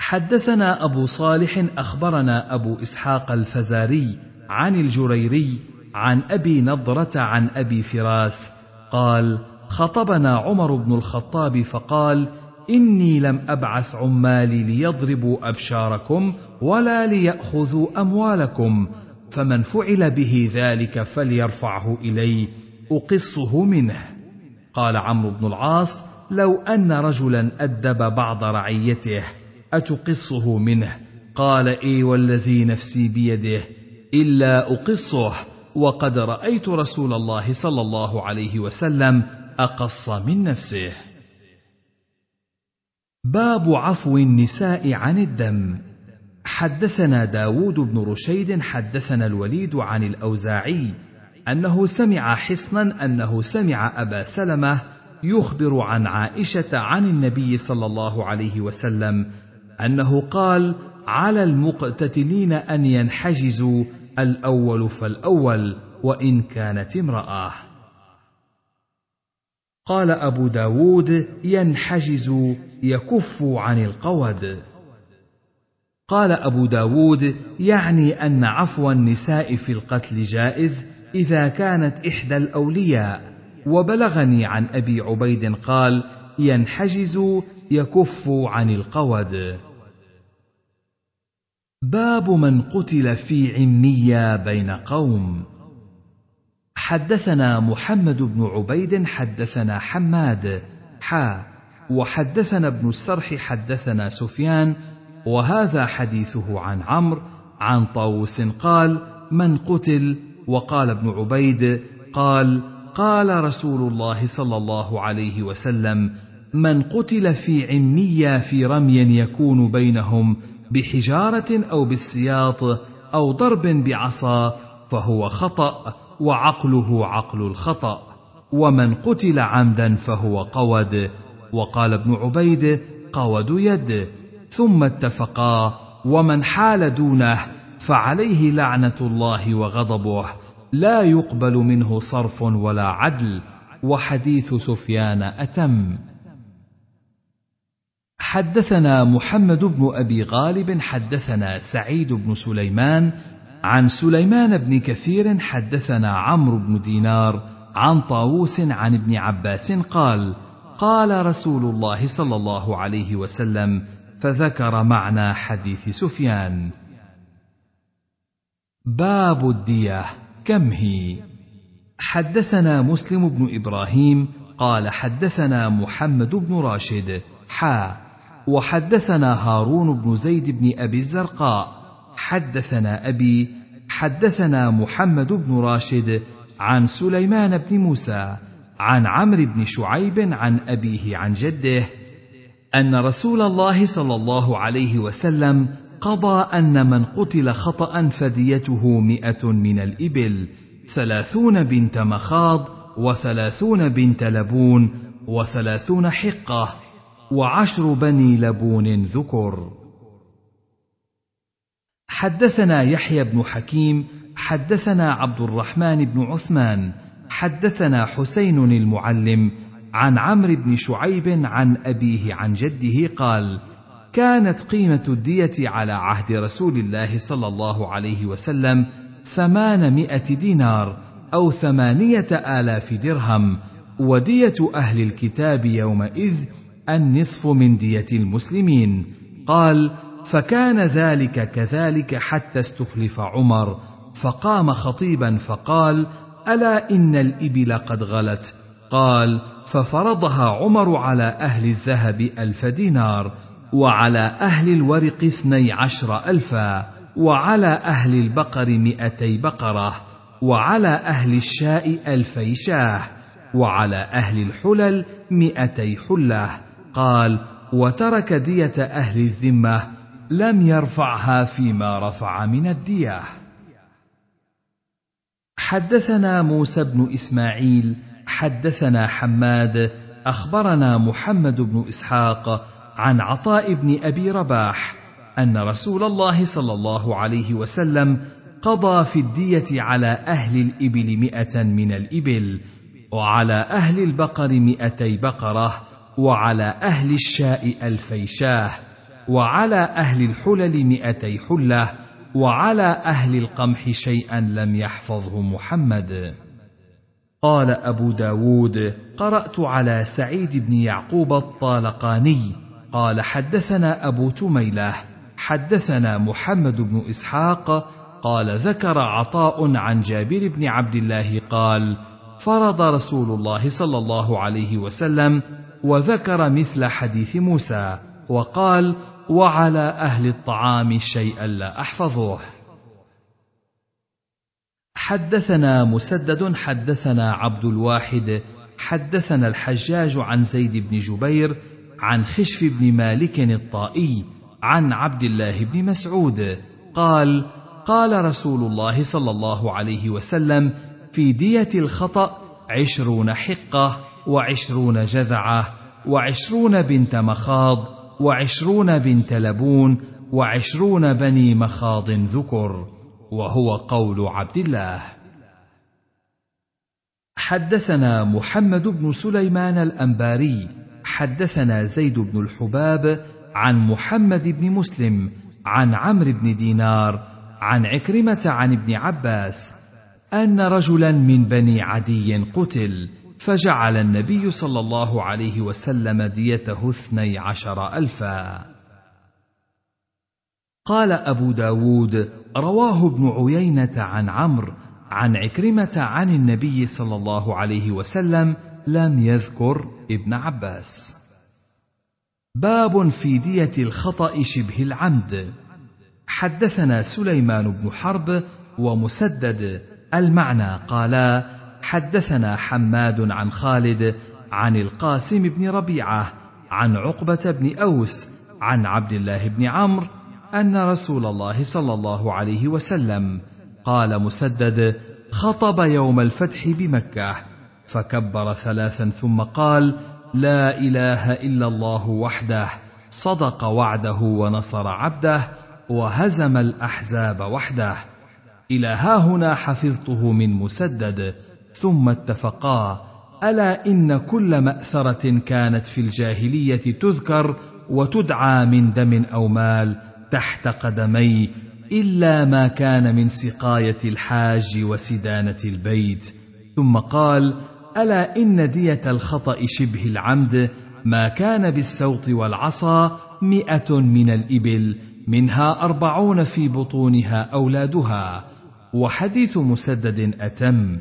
حدثنا ابو صالح اخبرنا ابو اسحاق الفزاري عن الجريري عن أبي نضرة عن أبي فراس قال خطبنا عمر بن الخطاب فقال إني لم أبعث عمالي ليضربوا أبشاركم ولا ليأخذوا أموالكم فمن فعل به ذلك فليرفعه إلي أقصه منه قال عمرو بن العاص لو أن رجلا أدب بعض رعيته أتقصه منه قال إي والذي نفسي بيده إلا أقصه وقد رايت رسول الله صلى الله عليه وسلم اقص من نفسه باب عفو النساء عن الدم حدثنا داود بن رشيد حدثنا الوليد عن الاوزاعي انه سمع حصنا انه سمع ابا سلمه يخبر عن عائشه عن النبي صلى الله عليه وسلم انه قال على المقتتلين ان ينحجزوا الاول فالاول وان كانت امراه قال ابو داود ينحجز يكف عن القود قال ابو داود يعني ان عفو النساء في القتل جائز اذا كانت احدى الاولياء وبلغني عن ابي عبيد قال ينحجز يكف عن القود باب من قتل في عميه بين قوم حدثنا محمد بن عبيد حدثنا حماد حا وحدثنا ابن السرح حدثنا سفيان وهذا حديثه عن عمرو عن طاووس قال من قتل وقال ابن عبيد قال قال رسول الله صلى الله عليه وسلم من قتل في عميه في رمي يكون بينهم بحجاره او بالسياط او ضرب بعصا فهو خطا وعقله عقل الخطا ومن قتل عمدا فهو قود وقال ابن عبيد قود يد ثم اتفقا ومن حال دونه فعليه لعنه الله وغضبه لا يقبل منه صرف ولا عدل وحديث سفيان اتم حدثنا محمد بن ابي غالب حدثنا سعيد بن سليمان عن سليمان بن كثير حدثنا عمرو بن دينار عن طاووس عن ابن عباس قال قال رسول الله صلى الله عليه وسلم فذكر معنى حديث سفيان باب الديه كم هي حدثنا مسلم بن ابراهيم قال حدثنا محمد بن راشد حا وحدثنا هارون بن زيد بن ابي الزرقاء حدثنا ابي حدثنا محمد بن راشد عن سليمان بن موسى عن عمرو بن شعيب عن ابيه عن جده ان رسول الله صلى الله عليه وسلم قضى ان من قتل خطا فديته مئه من الابل ثلاثون بنت مخاض وثلاثون بنت لبون وثلاثون حقه وعشر بني لبون ذكر حدثنا يحيى بن حكيم حدثنا عبد الرحمن بن عثمان حدثنا حسين المعلم عن عمرو بن شعيب عن ابيه عن جده قال كانت قيمه الديه على عهد رسول الله صلى الله عليه وسلم ثمانمائه دينار او ثمانيه الاف درهم وديه اهل الكتاب يومئذ النصف من دية المسلمين قال فكان ذلك كذلك حتى استخلف عمر فقام خطيبا فقال الا ان الابل قد غلت قال ففرضها عمر على اهل الذهب الف دينار وعلى اهل الورق اثني عشر الفا وعلى اهل البقر مئتي بقره وعلى اهل الشاء الفي شاه وعلى اهل الحلل مئتي حله قال وترك ديه اهل الذمه لم يرفعها فيما رفع من الديه حدثنا موسى بن اسماعيل حدثنا حماد اخبرنا محمد بن اسحاق عن عطاء بن ابي رباح ان رسول الله صلى الله عليه وسلم قضى في الديه على اهل الابل مئه من الابل وعلى اهل البقر مئتي بقره وعلى أهل الشاء ألفي شاه وعلى أهل الحلل مئتي حلة وعلى أهل القمح شيئا لم يحفظه محمد قال أبو داود قرأت على سعيد بن يعقوب الطالقاني قال حدثنا أبو تميله حدثنا محمد بن إسحاق قال ذكر عطاء عن جابر بن عبد الله قال فرض رسول الله صلى الله عليه وسلم وذكر مثل حديث موسى وقال وعلى اهل الطعام شيئا لا احفظه حدثنا مسدد حدثنا عبد الواحد حدثنا الحجاج عن زيد بن جبير عن خشف بن مالك الطائي عن عبد الله بن مسعود قال قال رسول الله صلى الله عليه وسلم في ديه الخطا عشرون حقه وعشرون جذعة وعشرون بنت مخاض وعشرون بنت لبون وعشرون بني مخاض ذكر وهو قول عبد الله حدثنا محمد بن سليمان الانباري حدثنا زيد بن الحباب عن محمد بن مسلم عن عمرو بن دينار عن عكرمه عن ابن عباس ان رجلا من بني عدي قتل فجعل النبي صلى الله عليه وسلم ديته اثني عشر ألفا قال أبو داود رواه ابن عيينة عن عمرو عن عكرمة عن النبي صلى الله عليه وسلم لم يذكر ابن عباس باب في دية الخطأ شبه العمد حدثنا سليمان بن حرب ومسدد المعنى قالا حدثنا حماد عن خالد عن القاسم بن ربيعه عن عقبه بن اوس عن عبد الله بن عمرو ان رسول الله صلى الله عليه وسلم قال مسدد خطب يوم الفتح بمكه فكبر ثلاثا ثم قال لا اله الا الله وحده صدق وعده ونصر عبده وهزم الاحزاب وحده الى هنا حفظته من مسدد ثم اتفقا الا ان كل ماثره كانت في الجاهليه تذكر وتدعى من دم او مال تحت قدمي الا ما كان من سقايه الحاج وسدانه البيت ثم قال الا ان ديه الخطا شبه العمد ما كان بالسوط والعصا مئه من الابل منها أربعون في بطونها أولادها وحديث مسدد أتم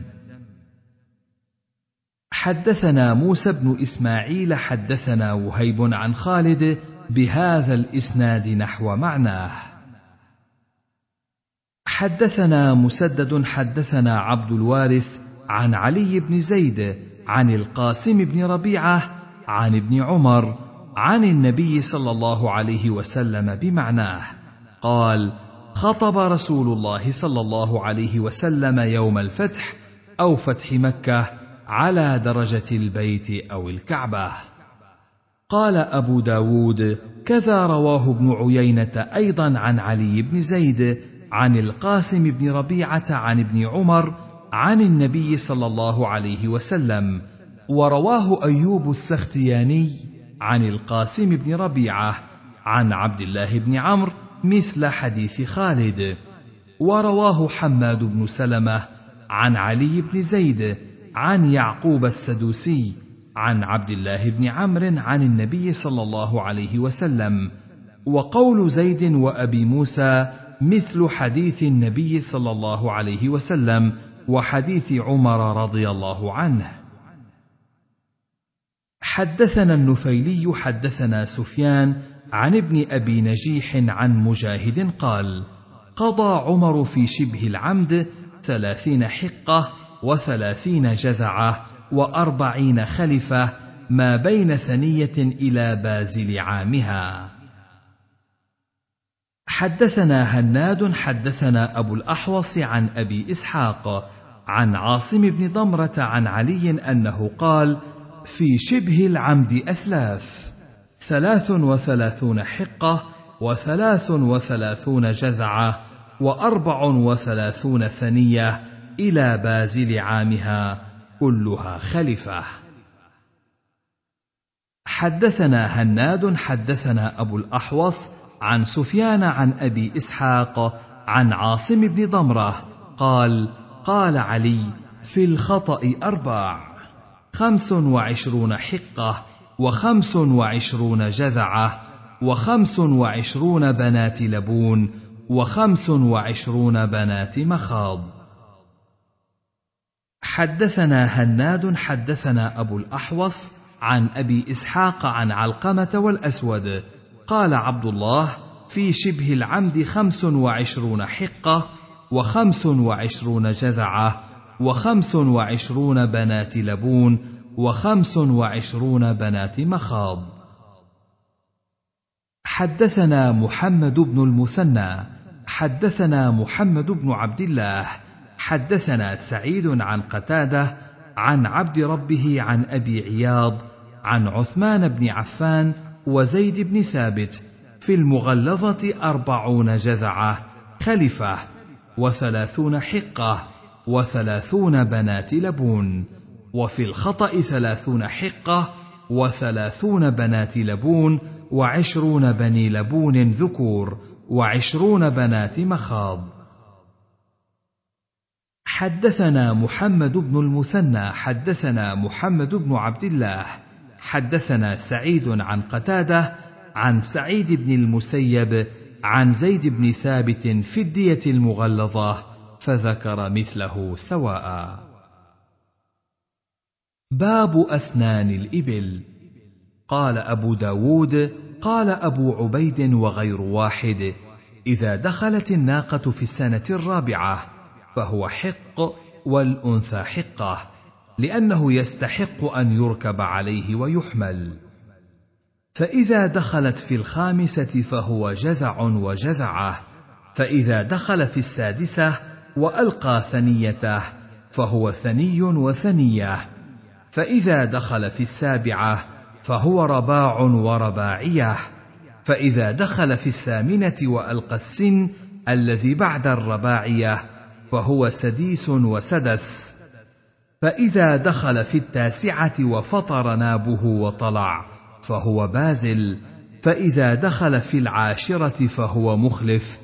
حدثنا موسى بن اسماعيل حدثنا وهيب عن خالد بهذا الاسناد نحو معناه حدثنا مسدد حدثنا عبد الوارث عن علي بن زيد عن القاسم بن ربيعه عن ابن عمر عن النبي صلى الله عليه وسلم بمعناه قال خطب رسول الله صلى الله عليه وسلم يوم الفتح او فتح مكه على درجة البيت أو الكعبة قال أبو داود كذا رواه ابن عيينة أيضا عن علي بن زيد عن القاسم بن ربيعة عن ابن عمر عن النبي صلى الله عليه وسلم ورواه أيوب السختياني عن القاسم بن ربيعة عن عبد الله بن عمرو مثل حديث خالد ورواه حماد بن سلمة عن علي بن زيد عن يعقوب السدوسي عن عبد الله بن عمرو عن النبي صلى الله عليه وسلم وقول زيد وابي موسى مثل حديث النبي صلى الله عليه وسلم وحديث عمر رضي الله عنه حدثنا النفيلي حدثنا سفيان عن ابن ابي نجيح عن مجاهد قال قضى عمر في شبه العمد ثلاثين حقه وثلاثين جذعة وأربعين خلفة ما بين ثنية إلى بازل عامها حدثنا هناد حدثنا أبو الأحوص عن أبي إسحاق عن عاصم بن ضمرة عن علي أنه قال في شبه العمد أثلاث ثلاث وثلاثون حقة وثلاث وثلاثون جذعة وأربع وثلاثون ثنية إلى بازل عامها كلها خلفة حدثنا هناد حدثنا أبو الأحوص عن سفيان عن أبي إسحاق عن عاصم بن ضمرة قال قال علي في الخطأ أربع، خمس وعشرون حقة وخمس وعشرون جذعة وخمس وعشرون بنات لبون وخمس وعشرون بنات مخاض حدثنا هناد حدثنا ابو الاحوص عن ابي اسحاق عن علقمه والاسود قال عبد الله في شبه العمد خمس وعشرون حقه وخمس وعشرون جذعه وخمس وعشرون بنات لبون وخمس وعشرون بنات مخاض حدثنا محمد بن المثنى حدثنا محمد بن عبد الله حدثنا سعيد عن قتاده عن عبد ربه عن ابي عياض عن عثمان بن عفان وزيد بن ثابت في المغلظه اربعون جذعه خلفه وثلاثون حقه وثلاثون بنات لبون وفي الخطا ثلاثون حقه وثلاثون بنات لبون وعشرون بني لبون ذكور وعشرون بنات مخاض حدثنا محمد بن المثنى حدثنا محمد بن عبد الله حدثنا سعيد عن قتاده عن سعيد بن المسيب عن زيد بن ثابت في الديه المغلظه فذكر مثله سواء باب اسنان الابل قال ابو داود قال ابو عبيد وغير واحد اذا دخلت الناقه في السنه الرابعه فهو حق والانثى حقه لانه يستحق ان يركب عليه ويحمل فاذا دخلت في الخامسه فهو جذع وجذعه فاذا دخل في السادسه والقى ثنيته فهو ثني وثنيه فاذا دخل في السابعه فهو رباع ورباعيه فاذا دخل في الثامنه والقى السن الذي بعد الرباعيه فهو سديس وسدس فإذا دخل في التاسعة وفطر نابه وطلع فهو بازل فإذا دخل في العاشرة فهو مخلف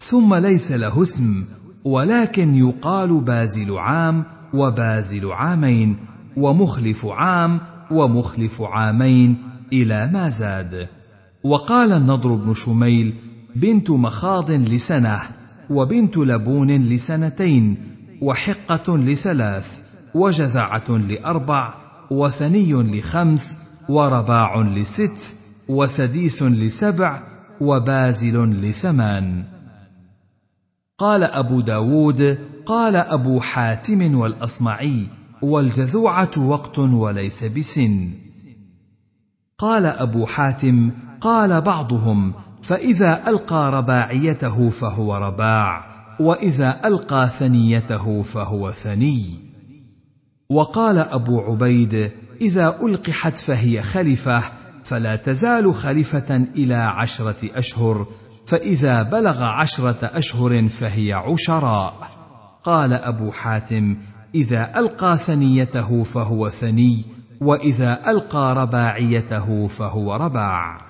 ثم ليس له اسم ولكن يقال بازل عام وبازل عامين ومخلف عام ومخلف عامين إلى ما زاد وقال النضر بن شميل بنت مخاض لسنه وبنت لبون لسنتين وحقة لثلاث وجذعة لأربع وثني لخمس ورباع لست وسديس لسبع وبازل لثمان قال أبو داود قال أبو حاتم والأصمعي والجذوعة وقت وليس بسن قال أبو حاتم قال بعضهم فاذا القى رباعيته فهو رباع واذا القى ثنيته فهو ثني وقال ابو عبيد اذا القحت فهي خلفه فلا تزال خلفه الى عشره اشهر فاذا بلغ عشره اشهر فهي عشراء قال ابو حاتم اذا القى ثنيته فهو ثني واذا القى رباعيته فهو رباع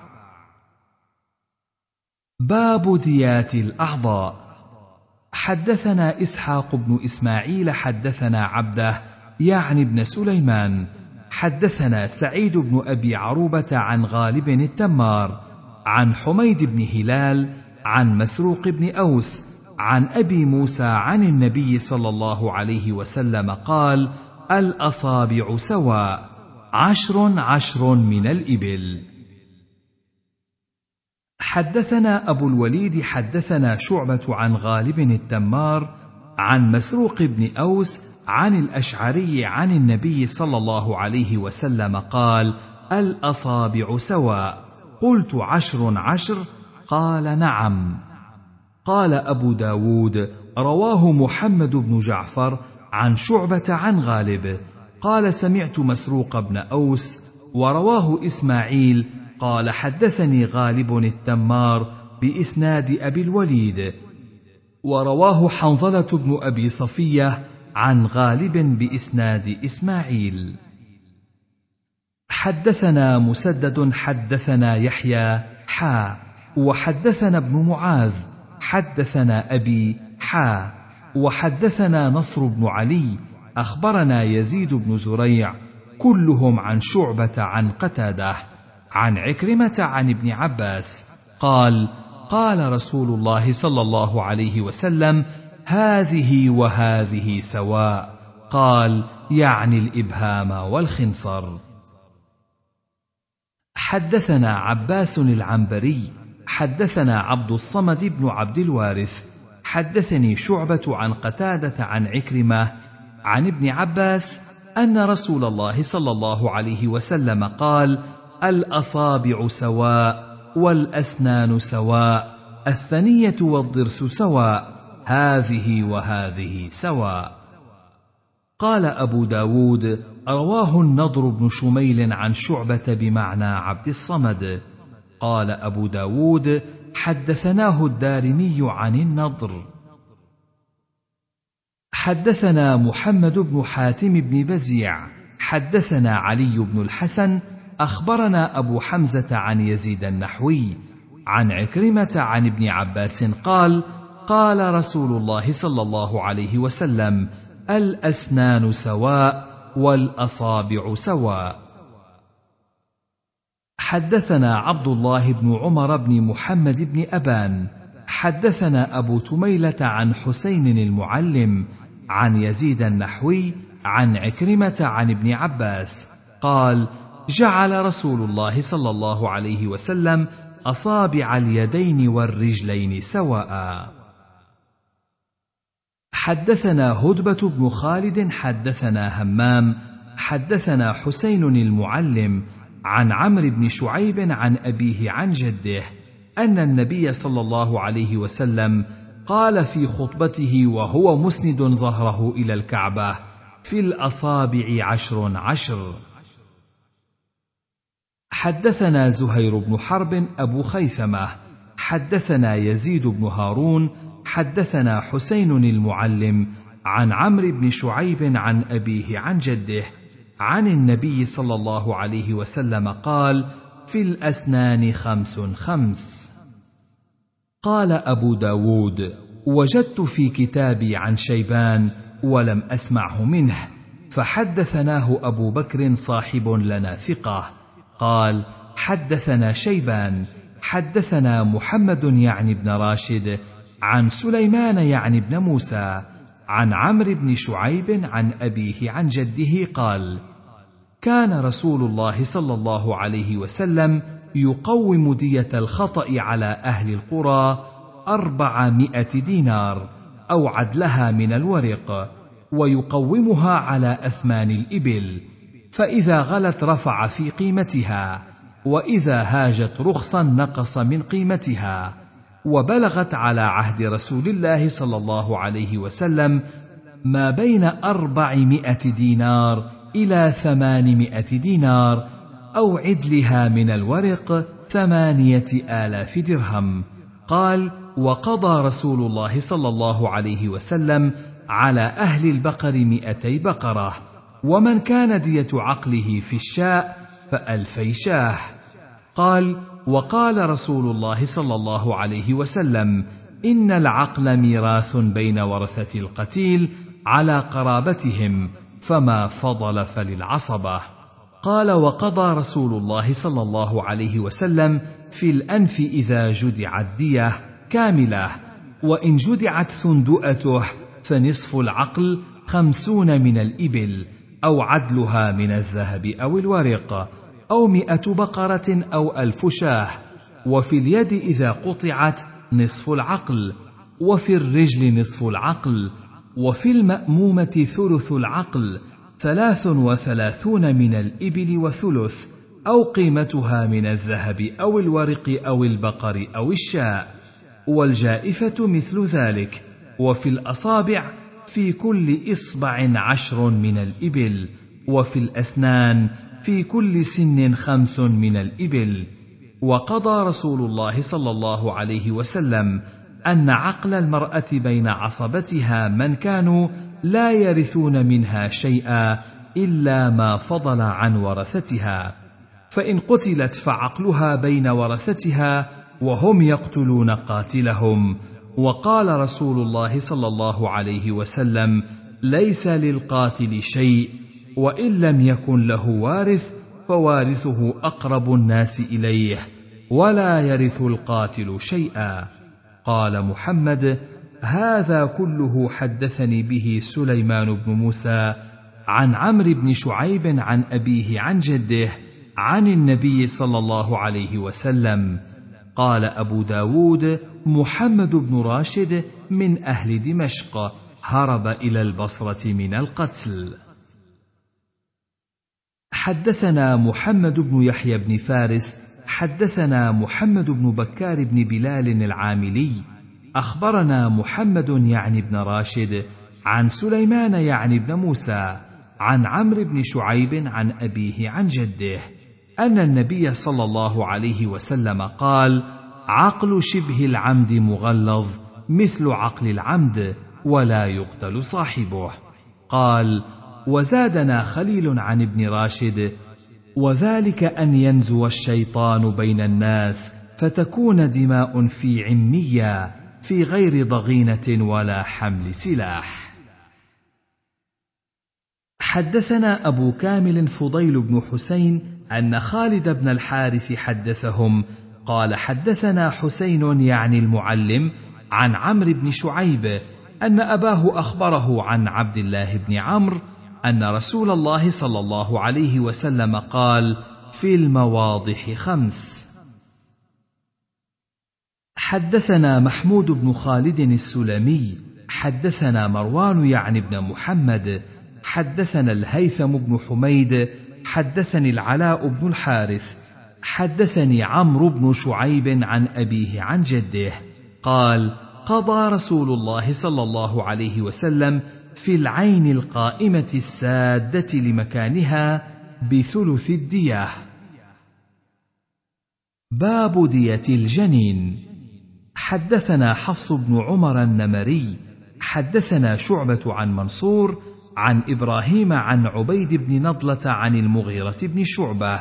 باب ديات الاعضاء حدثنا اسحاق بن اسماعيل حدثنا عبده يعني بن سليمان حدثنا سعيد بن ابي عروبه عن غالب التمار عن حميد بن هلال عن مسروق بن اوس عن ابي موسى عن النبي صلى الله عليه وسلم قال الاصابع سواء عشر عشر من الابل حدثنا أبو الوليد حدثنا شعبة عن غالب الدمار عن مسروق بن أوس عن الأشعري عن النبي صلى الله عليه وسلم قال: الأصابع سواء، قلت عشر عشر، قال نعم. قال أبو داود: رواه محمد بن جعفر عن شعبة عن غالب، قال سمعت مسروق بن أوس، ورواه إسماعيل قال حدثني غالب التمار باسناد ابي الوليد ورواه حنظله بن ابي صفيه عن غالب باسناد اسماعيل حدثنا مسدد حدثنا يحيى حا وحدثنا ابن معاذ حدثنا ابي حا وحدثنا نصر بن علي اخبرنا يزيد بن زريع كلهم عن شعبه عن قتاده عن عكرمة عن ابن عباس قال: قال رسول الله صلى الله عليه وسلم: هذه وهذه سواء. قال: يعني الإبهام والخنصر. حدثنا عباس العنبري، حدثنا عبد الصمد بن عبد الوارث، حدثني شعبة عن قتادة عن عكرمة، عن ابن عباس أن رسول الله صلى الله عليه وسلم قال: الاصابع سواء والاسنان سواء الثنيه والضرس سواء هذه وهذه سواء قال ابو داود رواه النضر بن شميل عن شعبه بمعنى عبد الصمد قال ابو داود حدثناه الدارمي عن النضر حدثنا محمد بن حاتم بن بزيع حدثنا علي بن الحسن اخبرنا ابو حمزه عن يزيد النحوي عن عكرمه عن ابن عباس قال قال رسول الله صلى الله عليه وسلم الاسنان سواء والاصابع سواء حدثنا عبد الله بن عمر بن محمد بن ابان حدثنا ابو تميله عن حسين المعلم عن يزيد النحوي عن عكرمه عن ابن عباس قال جعل رسول الله صلى الله عليه وسلم اصابع اليدين والرجلين سواء حدثنا هدبه بن خالد حدثنا همام حدثنا حسين المعلم عن عمرو بن شعيب عن ابيه عن جده ان النبي صلى الله عليه وسلم قال في خطبته وهو مسند ظهره الى الكعبه في الاصابع عشر عشر حدثنا زهير بن حرب أبو خيثمة حدثنا يزيد بن هارون حدثنا حسين المعلم عن عمرو بن شعيب عن أبيه عن جده عن النبي صلى الله عليه وسلم قال في الأسنان خمس خمس قال أبو داود وجدت في كتابي عن شيبان ولم أسمعه منه فحدثناه أبو بكر صاحب لنا ثقة قال حدثنا شيبان حدثنا محمد يعني بن راشد عن سليمان يعني بن موسى عن عمرو بن شعيب عن ابيه عن جده قال كان رسول الله صلى الله عليه وسلم يقوم ديه الخطا على اهل القرى اربعمائه دينار او عدلها من الورق ويقومها على اثمان الابل فإذا غلت رفع في قيمتها، وإذا هاجت رخصا نقص من قيمتها، وبلغت على عهد رسول الله صلى الله عليه وسلم ما بين أربعمائة دينار إلى ثمانمائة دينار، أو عدلها من الورق ثمانية آلاف درهم. قال: وقضى رسول الله صلى الله عليه وسلم على أهل البقر مئتي بقرة ومن كان دية عقله في الشاء فألفي شاه قال وقال رسول الله صلى الله عليه وسلم إن العقل ميراث بين ورثة القتيل على قرابتهم فما فضل فللعصبة قال وقضى رسول الله صلى الله عليه وسلم في الأنف إذا جدعت دية كاملة وإن جدعت ثندؤته فنصف العقل خمسون من الإبل أو عدلها من الذهب أو الورق أو مئة بقرة أو ألف شاه وفي اليد إذا قطعت نصف العقل وفي الرجل نصف العقل وفي المأمومة ثلث العقل ثلاث وثلاثون من الإبل وثلث أو قيمتها من الذهب أو الورق أو البقر أو الشاء والجائفة مثل ذلك وفي الأصابع في كل إصبع عشر من الإبل وفي الأسنان في كل سن خمس من الإبل وقضى رسول الله صلى الله عليه وسلم أن عقل المرأة بين عصبتها من كانوا لا يرثون منها شيئا إلا ما فضل عن ورثتها فإن قتلت فعقلها بين ورثتها وهم يقتلون قاتلهم وقال رسول الله صلى الله عليه وسلم ليس للقاتل شيء وان لم يكن له وارث فوارثه اقرب الناس اليه ولا يرث القاتل شيئا قال محمد هذا كله حدثني به سليمان بن موسى عن عمرو بن شعيب عن ابيه عن جده عن النبي صلى الله عليه وسلم قال ابو داود محمد بن راشد من أهل دمشق هرب إلى البصرة من القتل. حدثنا محمد بن يحيى بن فارس حدثنا محمد بن بكار بن بلال العاملي أخبرنا محمد يعني بن راشد عن سليمان يعني بن موسى عن عمرو بن شعيب عن أبيه عن جده أن النبي صلى الله عليه وسلم قال: عقل شبه العمد مغلظ مثل عقل العمد ولا يقتل صاحبه قال وزادنا خليل عن ابن راشد وذلك ان ينزو الشيطان بين الناس فتكون دماء في عميه في غير ضغينه ولا حمل سلاح حدثنا ابو كامل فضيل بن حسين ان خالد بن الحارث حدثهم قال حدثنا حسين يعني المعلم عن عمرو بن شعيب ان اباه اخبره عن عبد الله بن عمرو ان رسول الله صلى الله عليه وسلم قال في المواضح خمس حدثنا محمود بن خالد السلمي حدثنا مروان يعني بن محمد حدثنا الهيثم بن حميد حدثني العلاء بن الحارث حدثني عمرو بن شعيب عن أبيه عن جده قال قضى رسول الله صلى الله عليه وسلم في العين القائمة السادة لمكانها بثلث الدية باب دية الجنين حدثنا حفص بن عمر النمري حدثنا شعبة عن منصور عن إبراهيم عن عبيد بن نضلة عن المغيرة بن شعبة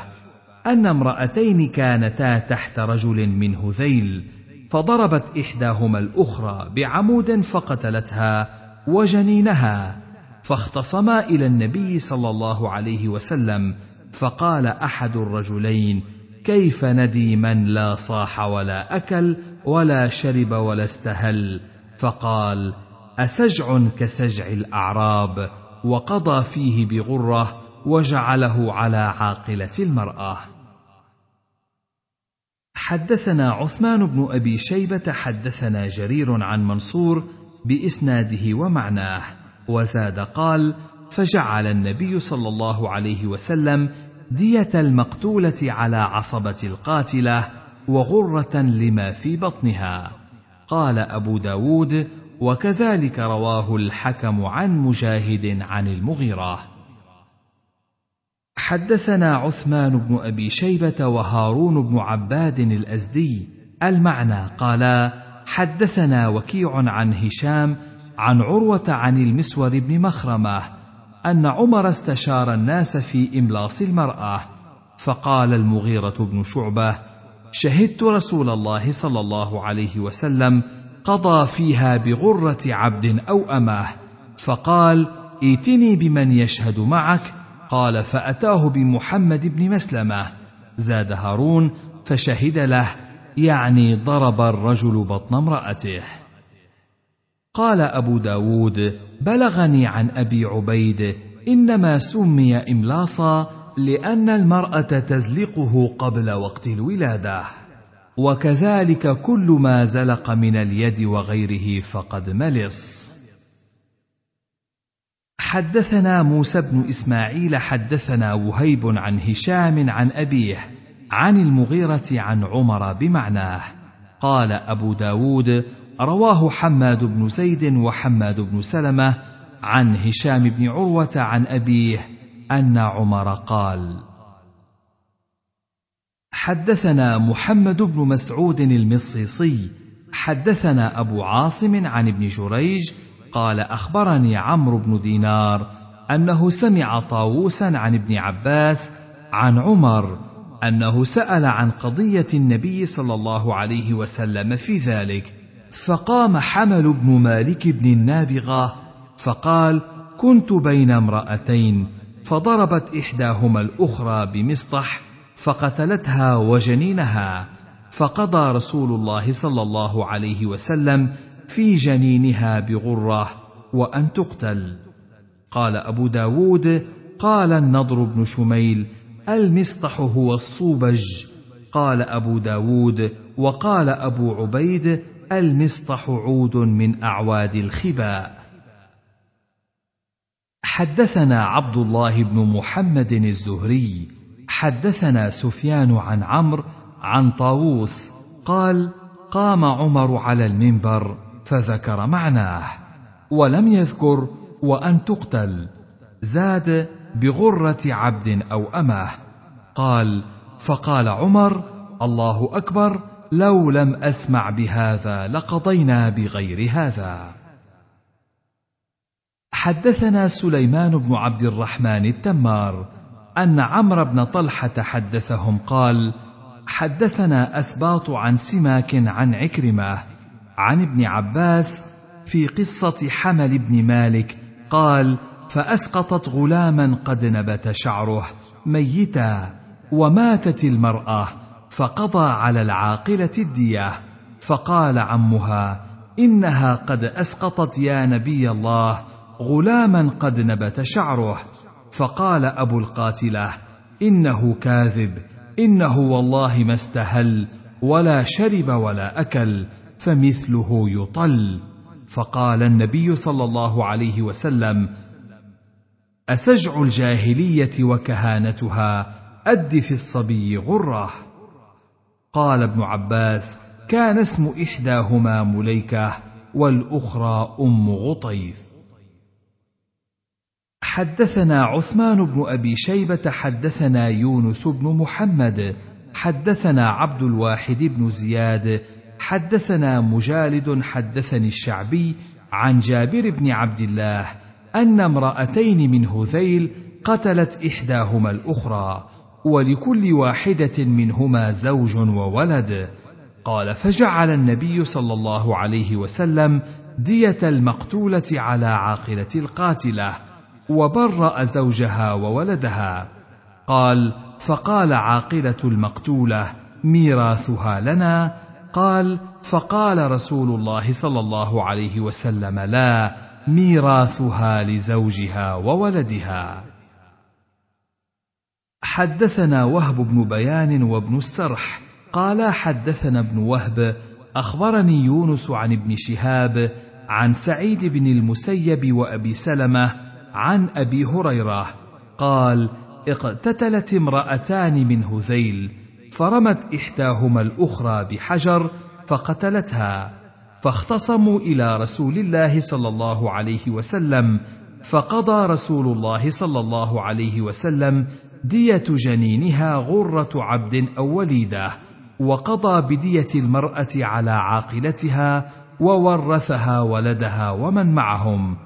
أن امرأتين كانتا تحت رجل من هذيل فضربت إحداهما الأخرى بعمود فقتلتها وجنينها فاختصما إلى النبي صلى الله عليه وسلم فقال أحد الرجلين كيف ندي من لا صاح ولا أكل ولا شرب ولا استهل فقال أسجع كسجع الأعراب وقضى فيه بغرة وجعله على عاقله المراه حدثنا عثمان بن ابي شيبه حدثنا جرير عن منصور باسناده ومعناه وزاد قال فجعل النبي صلى الله عليه وسلم ديه المقتوله على عصبه القاتله وغره لما في بطنها قال ابو داود وكذلك رواه الحكم عن مجاهد عن المغيره حدثنا عثمان بن ابي شيبه وهارون بن عباد الازدي المعنى قالا حدثنا وكيع عن هشام عن عروه عن المسور بن مخرمه ان عمر استشار الناس في املاص المراه فقال المغيره بن شعبه شهدت رسول الله صلى الله عليه وسلم قضى فيها بغره عبد او اماه فقال ائتني بمن يشهد معك قال فأتاه بمحمد بن مسلمة زاد هارون فشهد له يعني ضرب الرجل بطن امرأته قال أبو داود بلغني عن أبي عبيد إنما سمي إملاصا لأن المرأة تزلقه قبل وقت الولادة وكذلك كل ما زلق من اليد وغيره فقد ملص حدثنا موسى بن اسماعيل حدثنا وهيب عن هشام عن ابيه عن المغيره عن عمر بمعناه قال ابو داود رواه حماد بن زيد وحماد بن سلمه عن هشام بن عروه عن ابيه ان عمر قال حدثنا محمد بن مسعود المصيصي حدثنا ابو عاصم عن ابن جريج قال اخبرني عمرو بن دينار انه سمع طاووسا عن ابن عباس عن عمر انه سال عن قضيه النبي صلى الله عليه وسلم في ذلك فقام حمل بن مالك بن النابغه فقال كنت بين امراتين فضربت احداهما الاخرى بمسطح فقتلتها وجنينها فقضى رسول الله صلى الله عليه وسلم في جنينها بغرة وأن تقتل قال أبو داود قال النضر بن شميل المسطح هو الصوبج قال أبو داود وقال أبو عبيد المسطح عود من أعواد الخباء حدثنا عبد الله بن محمد الزهري حدثنا سفيان عن عمرو عن طاووس قال قام عمر على المنبر فذكر معناه ولم يذكر وان تقتل زاد بغره عبد او امه قال فقال عمر الله اكبر لو لم اسمع بهذا لقضينا بغير هذا حدثنا سليمان بن عبد الرحمن التمار ان عمرو بن طلحه حدثهم قال حدثنا اسباط عن سماك عن عكرمه عن ابن عباس في قصه حمل بن مالك قال فاسقطت غلاما قد نبت شعره ميتا وماتت المراه فقضى على العاقله الديه فقال عمها انها قد اسقطت يا نبي الله غلاما قد نبت شعره فقال ابو القاتله انه كاذب انه والله ما استهل ولا شرب ولا اكل فمثله يطل فقال النبي صلى الله عليه وسلم اسجع الجاهليه وكهانتها اد في الصبي غره قال ابن عباس كان اسم احداهما مليكه والاخرى ام غطيف حدثنا عثمان بن ابي شيبه حدثنا يونس بن محمد حدثنا عبد الواحد بن زياد حدثنا مجالد حدثني الشعبي عن جابر بن عبد الله ان امراتين من هذيل قتلت احداهما الاخرى ولكل واحده منهما زوج وولد قال فجعل النبي صلى الله عليه وسلم ديه المقتوله على عاقله القاتله وبرا زوجها وولدها قال فقال عاقله المقتوله ميراثها لنا قال فقال رسول الله صلى الله عليه وسلم لا ميراثها لزوجها وولدها حدثنا وهب بن بيان وابن السرح قالا حدثنا ابن وهب اخبرني يونس عن ابن شهاب عن سعيد بن المسيب وابي سلمه عن ابي هريره قال اقتتلت امراتان من هذيل فرمت إحداهما الأخرى بحجر فقتلتها فاختصموا إلى رسول الله صلى الله عليه وسلم فقضى رسول الله صلى الله عليه وسلم دية جنينها غرة عبد أو وليدة وقضى بدية المرأة على عاقلتها وورثها ولدها ومن معهم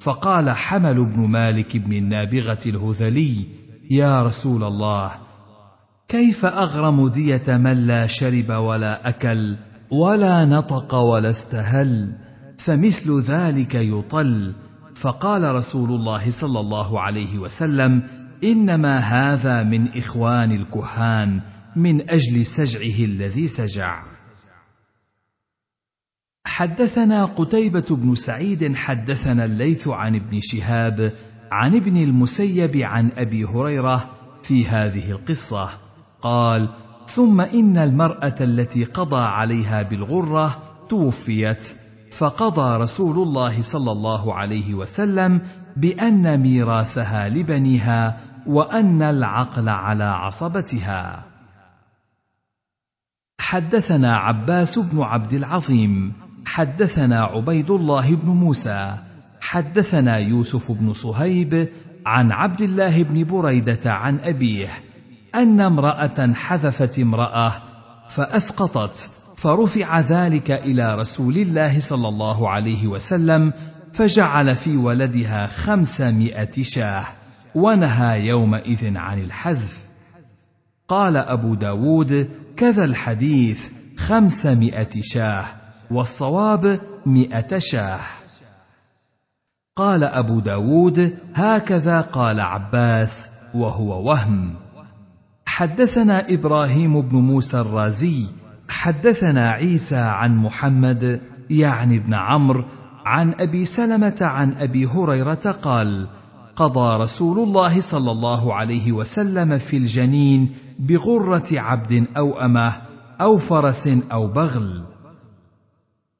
فقال حمل بن مالك بن النابغة الهذلي يا رسول الله كيف اغرم ديه من لا شرب ولا اكل ولا نطق ولا استهل فمثل ذلك يطل فقال رسول الله صلى الله عليه وسلم انما هذا من اخوان الكهان من اجل سجعه الذي سجع حدثنا قتيبة بن سعيد حدثنا الليث عن ابن شهاب عن ابن المسيب عن ابي هريرة في هذه القصة قال ثم ان المراه التي قضى عليها بالغره توفيت فقضى رسول الله صلى الله عليه وسلم بان ميراثها لبنيها وان العقل على عصبتها حدثنا عباس بن عبد العظيم حدثنا عبيد الله بن موسى حدثنا يوسف بن صهيب عن عبد الله بن بريده عن ابيه أن امرأة حذفت امرأة فأسقطت فرفع ذلك إلى رسول الله صلى الله عليه وسلم فجعل في ولدها خمسمائة شاه ونهى يومئذ عن الحذف قال أبو داود كذا الحديث خمسمائة شاه والصواب مئة شاه قال أبو داود هكذا قال عباس وهو وهم حدثنا ابراهيم بن موسى الرازي حدثنا عيسى عن محمد يعني ابن عمرو عن ابي سلمه عن ابي هريره قال قضى رسول الله صلى الله عليه وسلم في الجنين بغره عبد او امه او فرس او بغل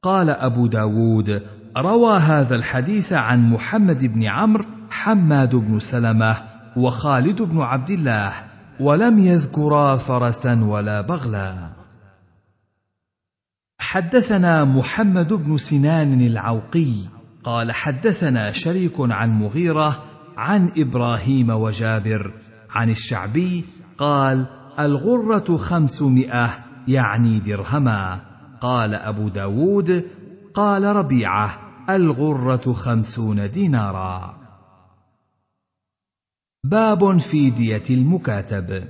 قال ابو داود روى هذا الحديث عن محمد بن عمرو حماد بن سلمه وخالد بن عبد الله ولم يذكرا فرسا ولا بغلا حدثنا محمد بن سنان العوقي قال حدثنا شريك عن مغيره عن ابراهيم وجابر عن الشعبي قال الغره خمسمائه يعني درهما قال ابو داود قال ربيعه الغره خمسون دينارا باب في دية المكاتب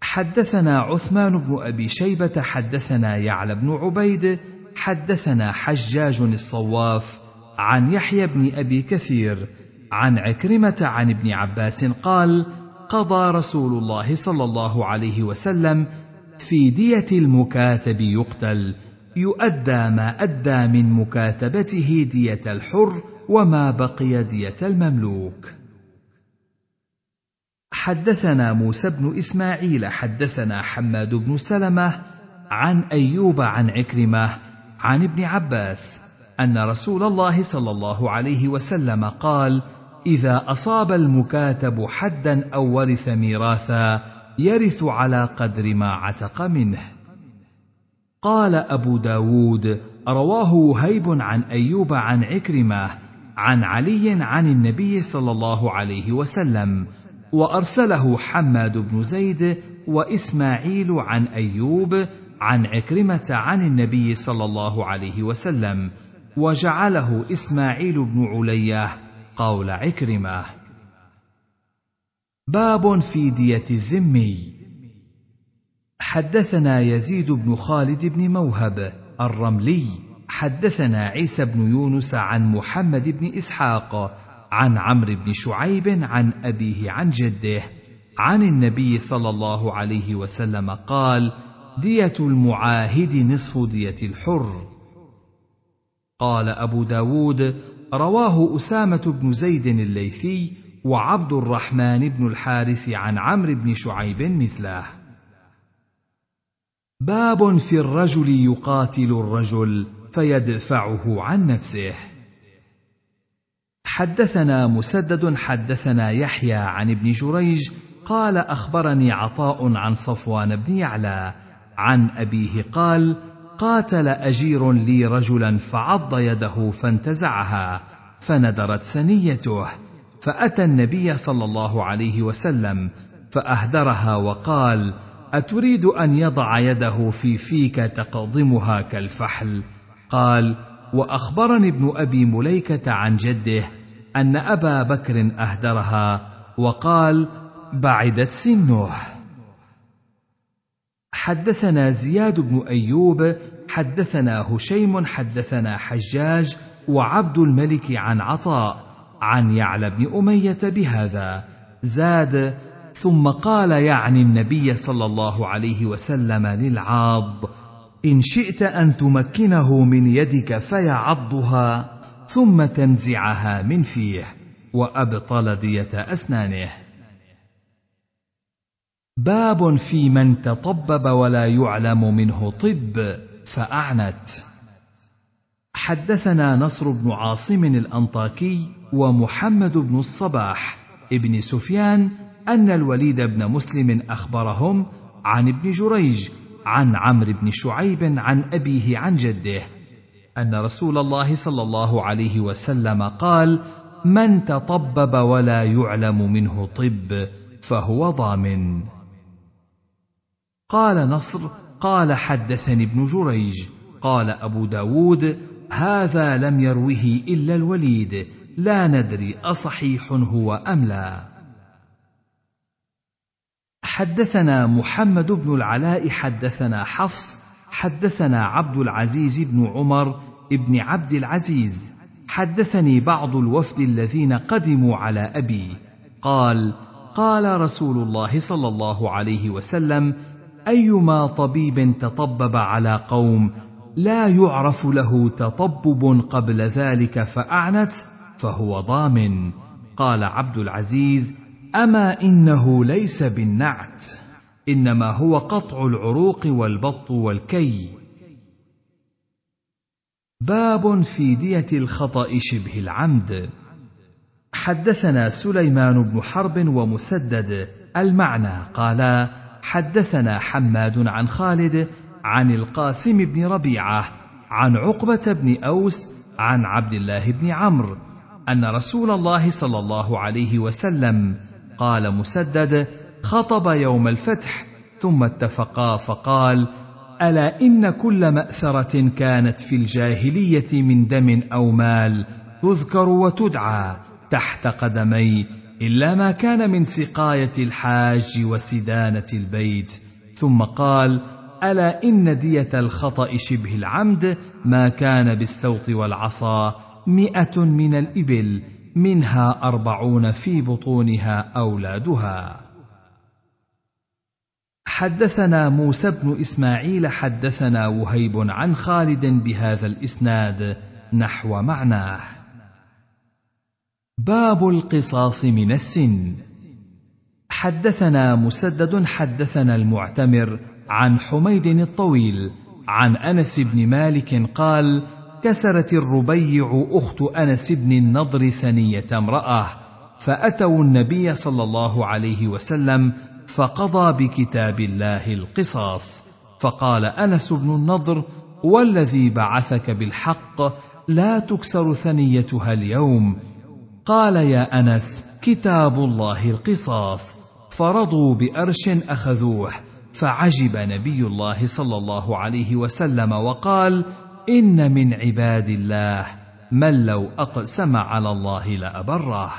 حدثنا عثمان بن ابي شيبه حدثنا يعلى بن عبيد حدثنا حجاج الصواف عن يحيى بن ابي كثير عن عكرمه عن ابن عباس قال قضى رسول الله صلى الله عليه وسلم في ديه المكاتب يقتل يؤدى ما ادى من مكاتبته ديه الحر وما بقي ديه المملوك حدثنا موسى بن اسماعيل حدثنا حماد بن سلمه عن ايوب عن عكرمه عن ابن عباس ان رسول الله صلى الله عليه وسلم قال اذا اصاب المكاتب حدا او ورث ميراثا يرث على قدر ما عتق منه قال ابو داود رواه وهيب عن ايوب عن عكرمه عن علي عن النبي صلى الله عليه وسلم وارسله حماد بن زيد واسماعيل عن ايوب عن عكرمه عن النبي صلى الله عليه وسلم وجعله اسماعيل بن علياه قول عكرمه باب في ديه الذمي حدثنا يزيد بن خالد بن موهب الرملي حدثنا عيسى بن يونس عن محمد بن اسحاق عن عمرو بن شعيب عن أبيه عن جده عن النبي صلى الله عليه وسلم قال دية المعاهد نصف دية الحر قال أبو داود رواه أسامة بن زيد الليثي وعبد الرحمن بن الحارث عن عمرو بن شعيب مثله باب في الرجل يقاتل الرجل فيدفعه عن نفسه حدثنا مسدد حدثنا يحيى عن ابن جريج قال اخبرني عطاء عن صفوان بن يعلى عن ابيه قال قاتل اجير لي رجلا فعض يده فانتزعها فندرت ثنيته فاتى النبي صلى الله عليه وسلم فاهدرها وقال اتريد ان يضع يده في فيك تقضمها كالفحل قال واخبرني ابن ابي مليكه عن جده ان ابا بكر اهدرها وقال بعدت سنه حدثنا زياد بن ايوب حدثنا هشيم حدثنا حجاج وعبد الملك عن عطاء عن يعلى بن اميه بهذا زاد ثم قال يعني النبي صلى الله عليه وسلم للعاض ان شئت ان تمكنه من يدك فيعضها ثم تنزعها من فيه وابطل ديه اسنانه باب في من تطبب ولا يعلم منه طب فاعنت حدثنا نصر بن عاصم الانطاكي ومحمد بن الصباح ابن سفيان ان الوليد بن مسلم اخبرهم عن ابن جريج عن عمرو بن شعيب عن ابيه عن جده ان رسول الله صلى الله عليه وسلم قال من تطبب ولا يعلم منه طب فهو ضامن قال نصر قال حدثني ابن جريج قال ابو داود هذا لم يروه الا الوليد لا ندري اصحيح هو ام لا حدثنا محمد بن العلاء حدثنا حفص حدثنا عبد العزيز بن عمر بن عبد العزيز حدثني بعض الوفد الذين قدموا على ابي قال قال رسول الله صلى الله عليه وسلم ايما طبيب تطبب على قوم لا يعرف له تطبب قبل ذلك فاعنت فهو ضامن قال عبد العزيز اما انه ليس بالنعت انما هو قطع العروق والبط والكي باب في ديه الخطا شبه العمد حدثنا سليمان بن حرب ومسدد المعنى قالا حدثنا حماد عن خالد عن القاسم بن ربيعه عن عقبه بن اوس عن عبد الله بن عمرو ان رسول الله صلى الله عليه وسلم قال مسدد خطب يوم الفتح ثم اتفقا فقال الا ان كل ماثره كانت في الجاهليه من دم او مال تذكر وتدعى تحت قدمي الا ما كان من سقايه الحاج وسدانه البيت ثم قال الا ان ديه الخطا شبه العمد ما كان بالسوط والعصا مئه من الابل منها اربعون في بطونها اولادها حدثنا موسى بن اسماعيل حدثنا وهيب عن خالد بهذا الاسناد نحو معناه باب القصاص من السن حدثنا مسدد حدثنا المعتمر عن حميد الطويل عن انس بن مالك قال كسرت الربيع اخت انس بن النضر ثنيه امراه فاتوا النبي صلى الله عليه وسلم فقضى بكتاب الله القصاص فقال انس بن النضر والذي بعثك بالحق لا تكسر ثنيتها اليوم قال يا انس كتاب الله القصاص فرضوا بارش اخذوه فعجب نبي الله صلى الله عليه وسلم وقال ان من عباد الله من لو اقسم على الله لابره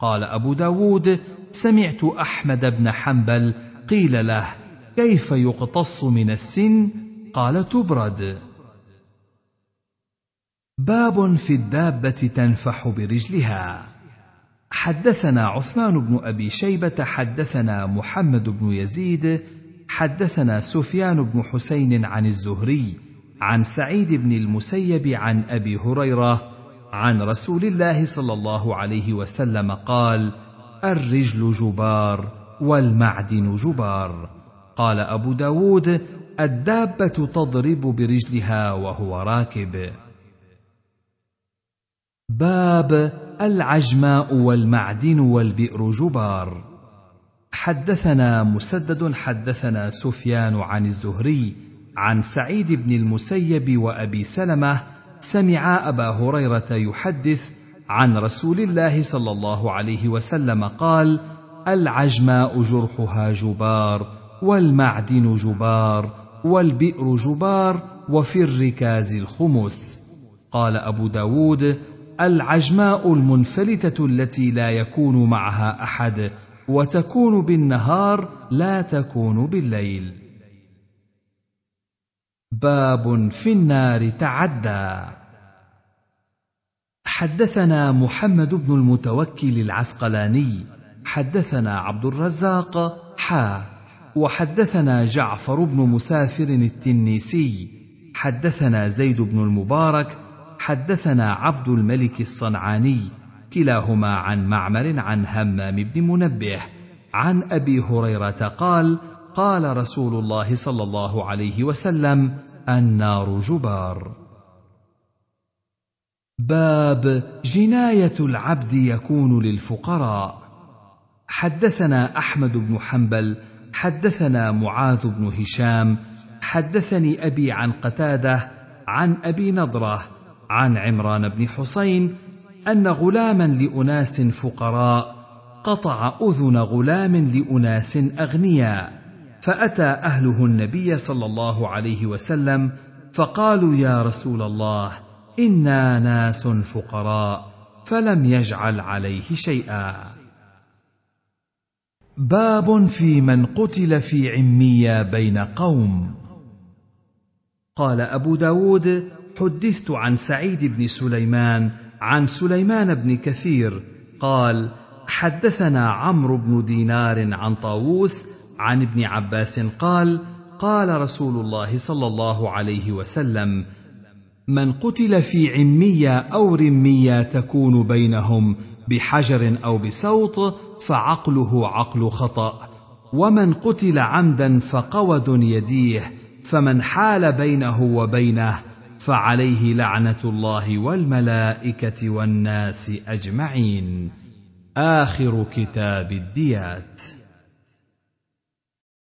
قال أبو داود سمعت أحمد بن حنبل قيل له كيف يقتص من السن قال تبرد باب في الدابة تنفح برجلها حدثنا عثمان بن أبي شيبة حدثنا محمد بن يزيد حدثنا سفيان بن حسين عن الزهري عن سعيد بن المسيب عن أبي هريرة عن رسول الله صلى الله عليه وسلم قال الرجل جبار والمعدن جبار قال ابو داود الدابه تضرب برجلها وهو راكب باب العجماء والمعدن والبئر جبار حدثنا مسدد حدثنا سفيان عن الزهري عن سعيد بن المسيب وابي سلمه سمع ابا هريره يحدث عن رسول الله صلى الله عليه وسلم قال العجماء جرحها جبار والمعدن جبار والبئر جبار وفي الركاز الخمس قال ابو داود العجماء المنفلتة التي لا يكون معها أحد وتكون بالنهار لا تكون بالليل باب في النار تعدى حدثنا محمد بن المتوكل العسقلاني حدثنا عبد الرزاق حا وحدثنا جعفر بن مسافر التنيسي حدثنا زيد بن المبارك حدثنا عبد الملك الصنعاني كلاهما عن معمر عن همام بن منبه عن ابي هريره قال قال رسول الله صلى الله عليه وسلم النار جبار باب جنايه العبد يكون للفقراء حدثنا احمد بن حنبل حدثنا معاذ بن هشام حدثني ابي عن قتاده عن ابي نضره عن عمران بن حسين ان غلاما لاناس فقراء قطع اذن غلام لاناس اغنياء فاتى اهله النبي صلى الله عليه وسلم فقالوا يا رسول الله انا ناس فقراء فلم يجعل عليه شيئا باب في من قتل في عميه بين قوم قال ابو داود حدثت عن سعيد بن سليمان عن سليمان بن كثير قال حدثنا عمرو بن دينار عن طاووس عن ابن عباس قال قال رسول الله صلى الله عليه وسلم من قتل في عميه او رميه تكون بينهم بحجر او بسوط فعقله عقل خطا ومن قتل عمدا فقود يديه فمن حال بينه وبينه فعليه لعنه الله والملائكه والناس اجمعين اخر كتاب الديات